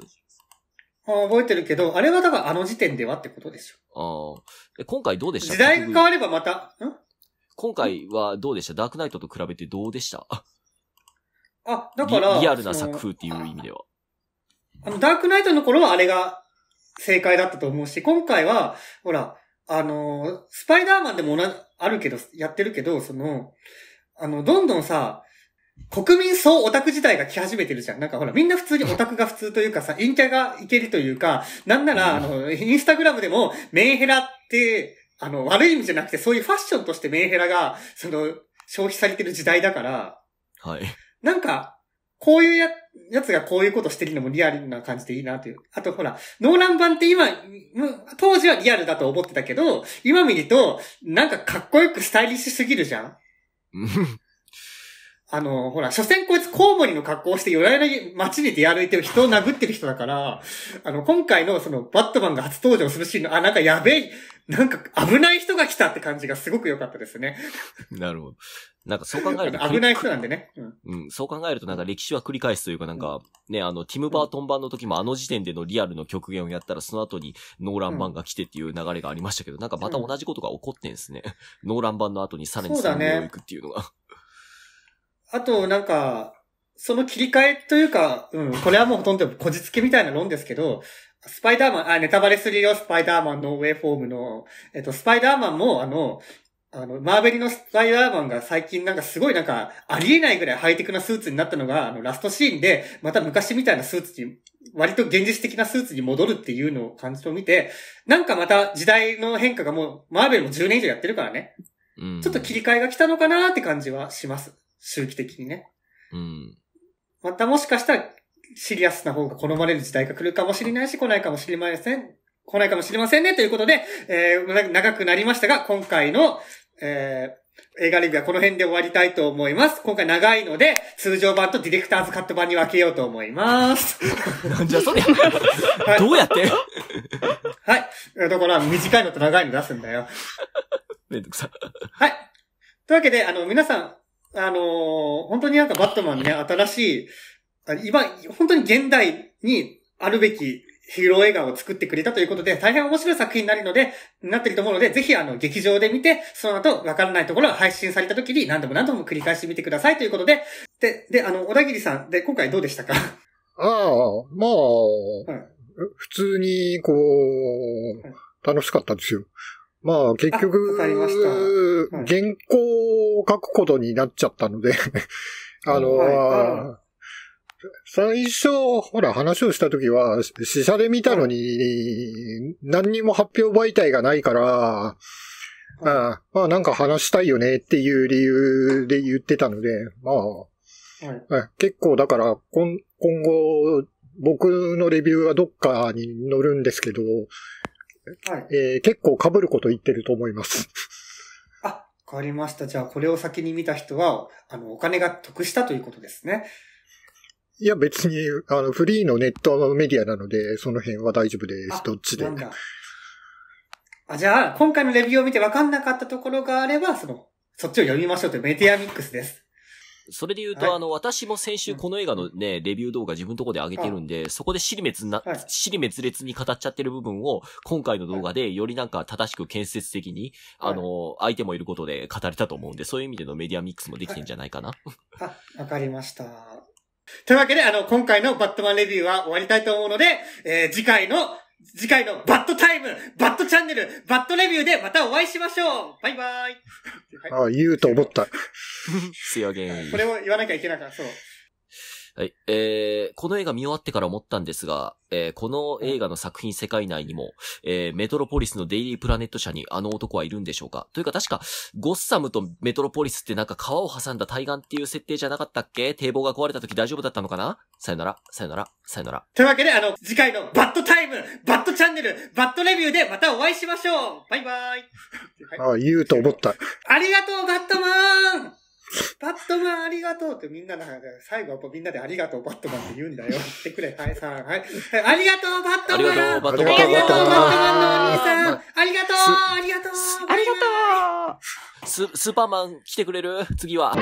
Speaker 1: あ覚えてるけど、あれはだからあの時点ではってことでし
Speaker 3: ょ。ああ。今回どうでした時代が変われ
Speaker 1: ばまた、ん
Speaker 3: 今回はどうでしたダークナイトと比べてどうでした
Speaker 1: あ、だから。リアルな作風
Speaker 3: っていう意味では。
Speaker 1: あの、ダークナイトの頃はあれが正解だったと思うし、今回は、ほら、あの、スパイダーマンでもあるけど、やってるけど、その、あの、どんどんさ、国民総オタク自体が来始めてるじゃん。なんかほら、みんな普通にオタクが普通というかさ、*laughs* 陰キャがいけるというか、なんなら、あの、インスタグラムでも、メンヘラって、あの、悪い意味じゃなくて、そういうファッションとしてメンヘラが、その、消費されてる時代だから、はい。なんか、こういうや、やつがこういうことしてるのもリアルな感じでいいなという。あとほら、ノーラン版って今、当時はリアルだと思ってたけど、今見ると、なんかかっこよくスタイリッシュすぎるじゃんあの、ほら、所詮こいつコウモリの格好をしてよられな街に出歩いて人を殴ってる人だから、あの、今回のその、バットマンが初登場するシーンの、あ、なんかやべえ、なんか危ない人が来たって感じがすごく良かったですね。
Speaker 3: なるほど。なんかそう考えると。*laughs* 危ない人なんでね、うん。うん。そう考えるとなんか歴史は繰り返すというかなんか、うん、ね、あの、ティム・バートン版の時もあの時点でのリアルの極限をやったらその後にノーラン版が来てっていう流れがありましたけど、うん、なんかまた同じことが起こってんですね。ノーラン版の後にさらにそれを行くっていうのが。
Speaker 1: あと、なんか、その切り替えというか、うん、これはもうほとんどこじつけみたいな論ですけど、スパイダーマン、あ、ネタバレするよ、スパイダーマンのウェイフォームの、えっと、スパイダーマンも、あの、あの、マーベリのスパイダーマンが最近なんかすごいなんか、ありえないぐらいハイテクなスーツになったのが、あの、ラストシーンで、また昔みたいなスーツに、割と現実的なスーツに戻るっていうのを感じてみて、なんかまた時代の変化がもう、マーベルも10年以上やってるからね、うん、ちょっと切り替えが来たのかなって感じはします。周期的にね。うん。またもしかしたら、シリアスな方が好まれる時代が来るかもしれないし、来ないかもしれません。来ないかもしれませんね。ということで、えー、長くなりましたが、今回の、えー、映画レビューはこの辺で終わりたいと思います。今回長いので、通常版とディレクターズカット版に分けようと思います。な *laughs* んじゃそれ、はい、どうやってはい。だから、短いのと長いの出すんだよ。めんどくさ。はい。というわけで、あの、皆さん、あのー、本当になんかバットマンね、新しい、今、本当に現代にあるべきヒーロー映画を作ってくれたということで、大変面白い作品になるので、なってると思うので、ぜひあの、劇場で見て、その後、わからないところは配信された時に何度も何度も繰り返してみてくださいということで、で、で、あの、小田切さん、で、今回どうでしたかあ
Speaker 4: あ、まあ、うん、普通に、こう、楽しかったですよ。まあ結局、はい原稿を書くことになっちゃったので、あの、はい最初、ほら、話をしたときは、試写で見たのに、何にも発表媒体がないから、あまあなんか話したいよねっていう理由で言ってたので、まあ、結構だから今後、僕のレビューはどっかに載るんですけど、はい、えー、結構被ること言ってると思います。
Speaker 1: *laughs* あ、わかりました。じゃあ、これを先に見た人は、あの、お金が得したということですね。
Speaker 4: いや、別に、あの、フリーのネットメディアなので、その辺は大丈夫です。どっちで。
Speaker 1: あ、じゃあ、今回のレビューを見て分かんなかったところがあれば、その、そっちを読みましょうというメデ
Speaker 3: ィアミックスです。それで言うと、はい、あの、私も先週この映画のね、レビュー動画自分のとこで上げてるんで、そこで尻滅な、尻、はい、滅裂に語っちゃってる部分を、今回の動画でよりなんか正しく建設的に、はい、あの、相手もいることで語れたと思うんで、そういう意味でのメディアミックスもできてんじゃないかな。あ、わかりました。
Speaker 1: というわけで、あの、今回のバットマンレビューは終わりたいと思うので、えー、次回の次回のバッドタイム、バッドチャンネル、バッドレビューでまたお会いしましょうバイバイ、はい、
Speaker 3: ああ、言うと思った。*laughs* 強げこれ
Speaker 1: を言わなきゃいけなかった。そう。
Speaker 3: はい。えー、この映画見終わってから思ったんですが、えー、この映画の作品世界内にも、えー、メトロポリスのデイリープラネット社にあの男はいるんでしょうかというか確か、ゴッサムとメトロポリスってなんか川を挟んだ対岸っていう設定じゃなかったっけ堤防が壊れた時大丈夫だったのかなさよなら、さよなら、さよなら。
Speaker 1: というわけで、あの、次回のバッドタイム、バッドチャンネル、バッドレビューでまたお会いしましょうバイバイはい、
Speaker 4: ああ、言うと思った。
Speaker 1: ありがとう、バットマンバットマンありがとうってみんななんか、最後みんなでありがとうバットマンって言うんだよ。って
Speaker 3: くれ、はいさん。はい。*laughs* ありがとうバットマンありがとうバットマンのお兄さんありがとうありがとうありがとうスーパーマン来てくれる次は。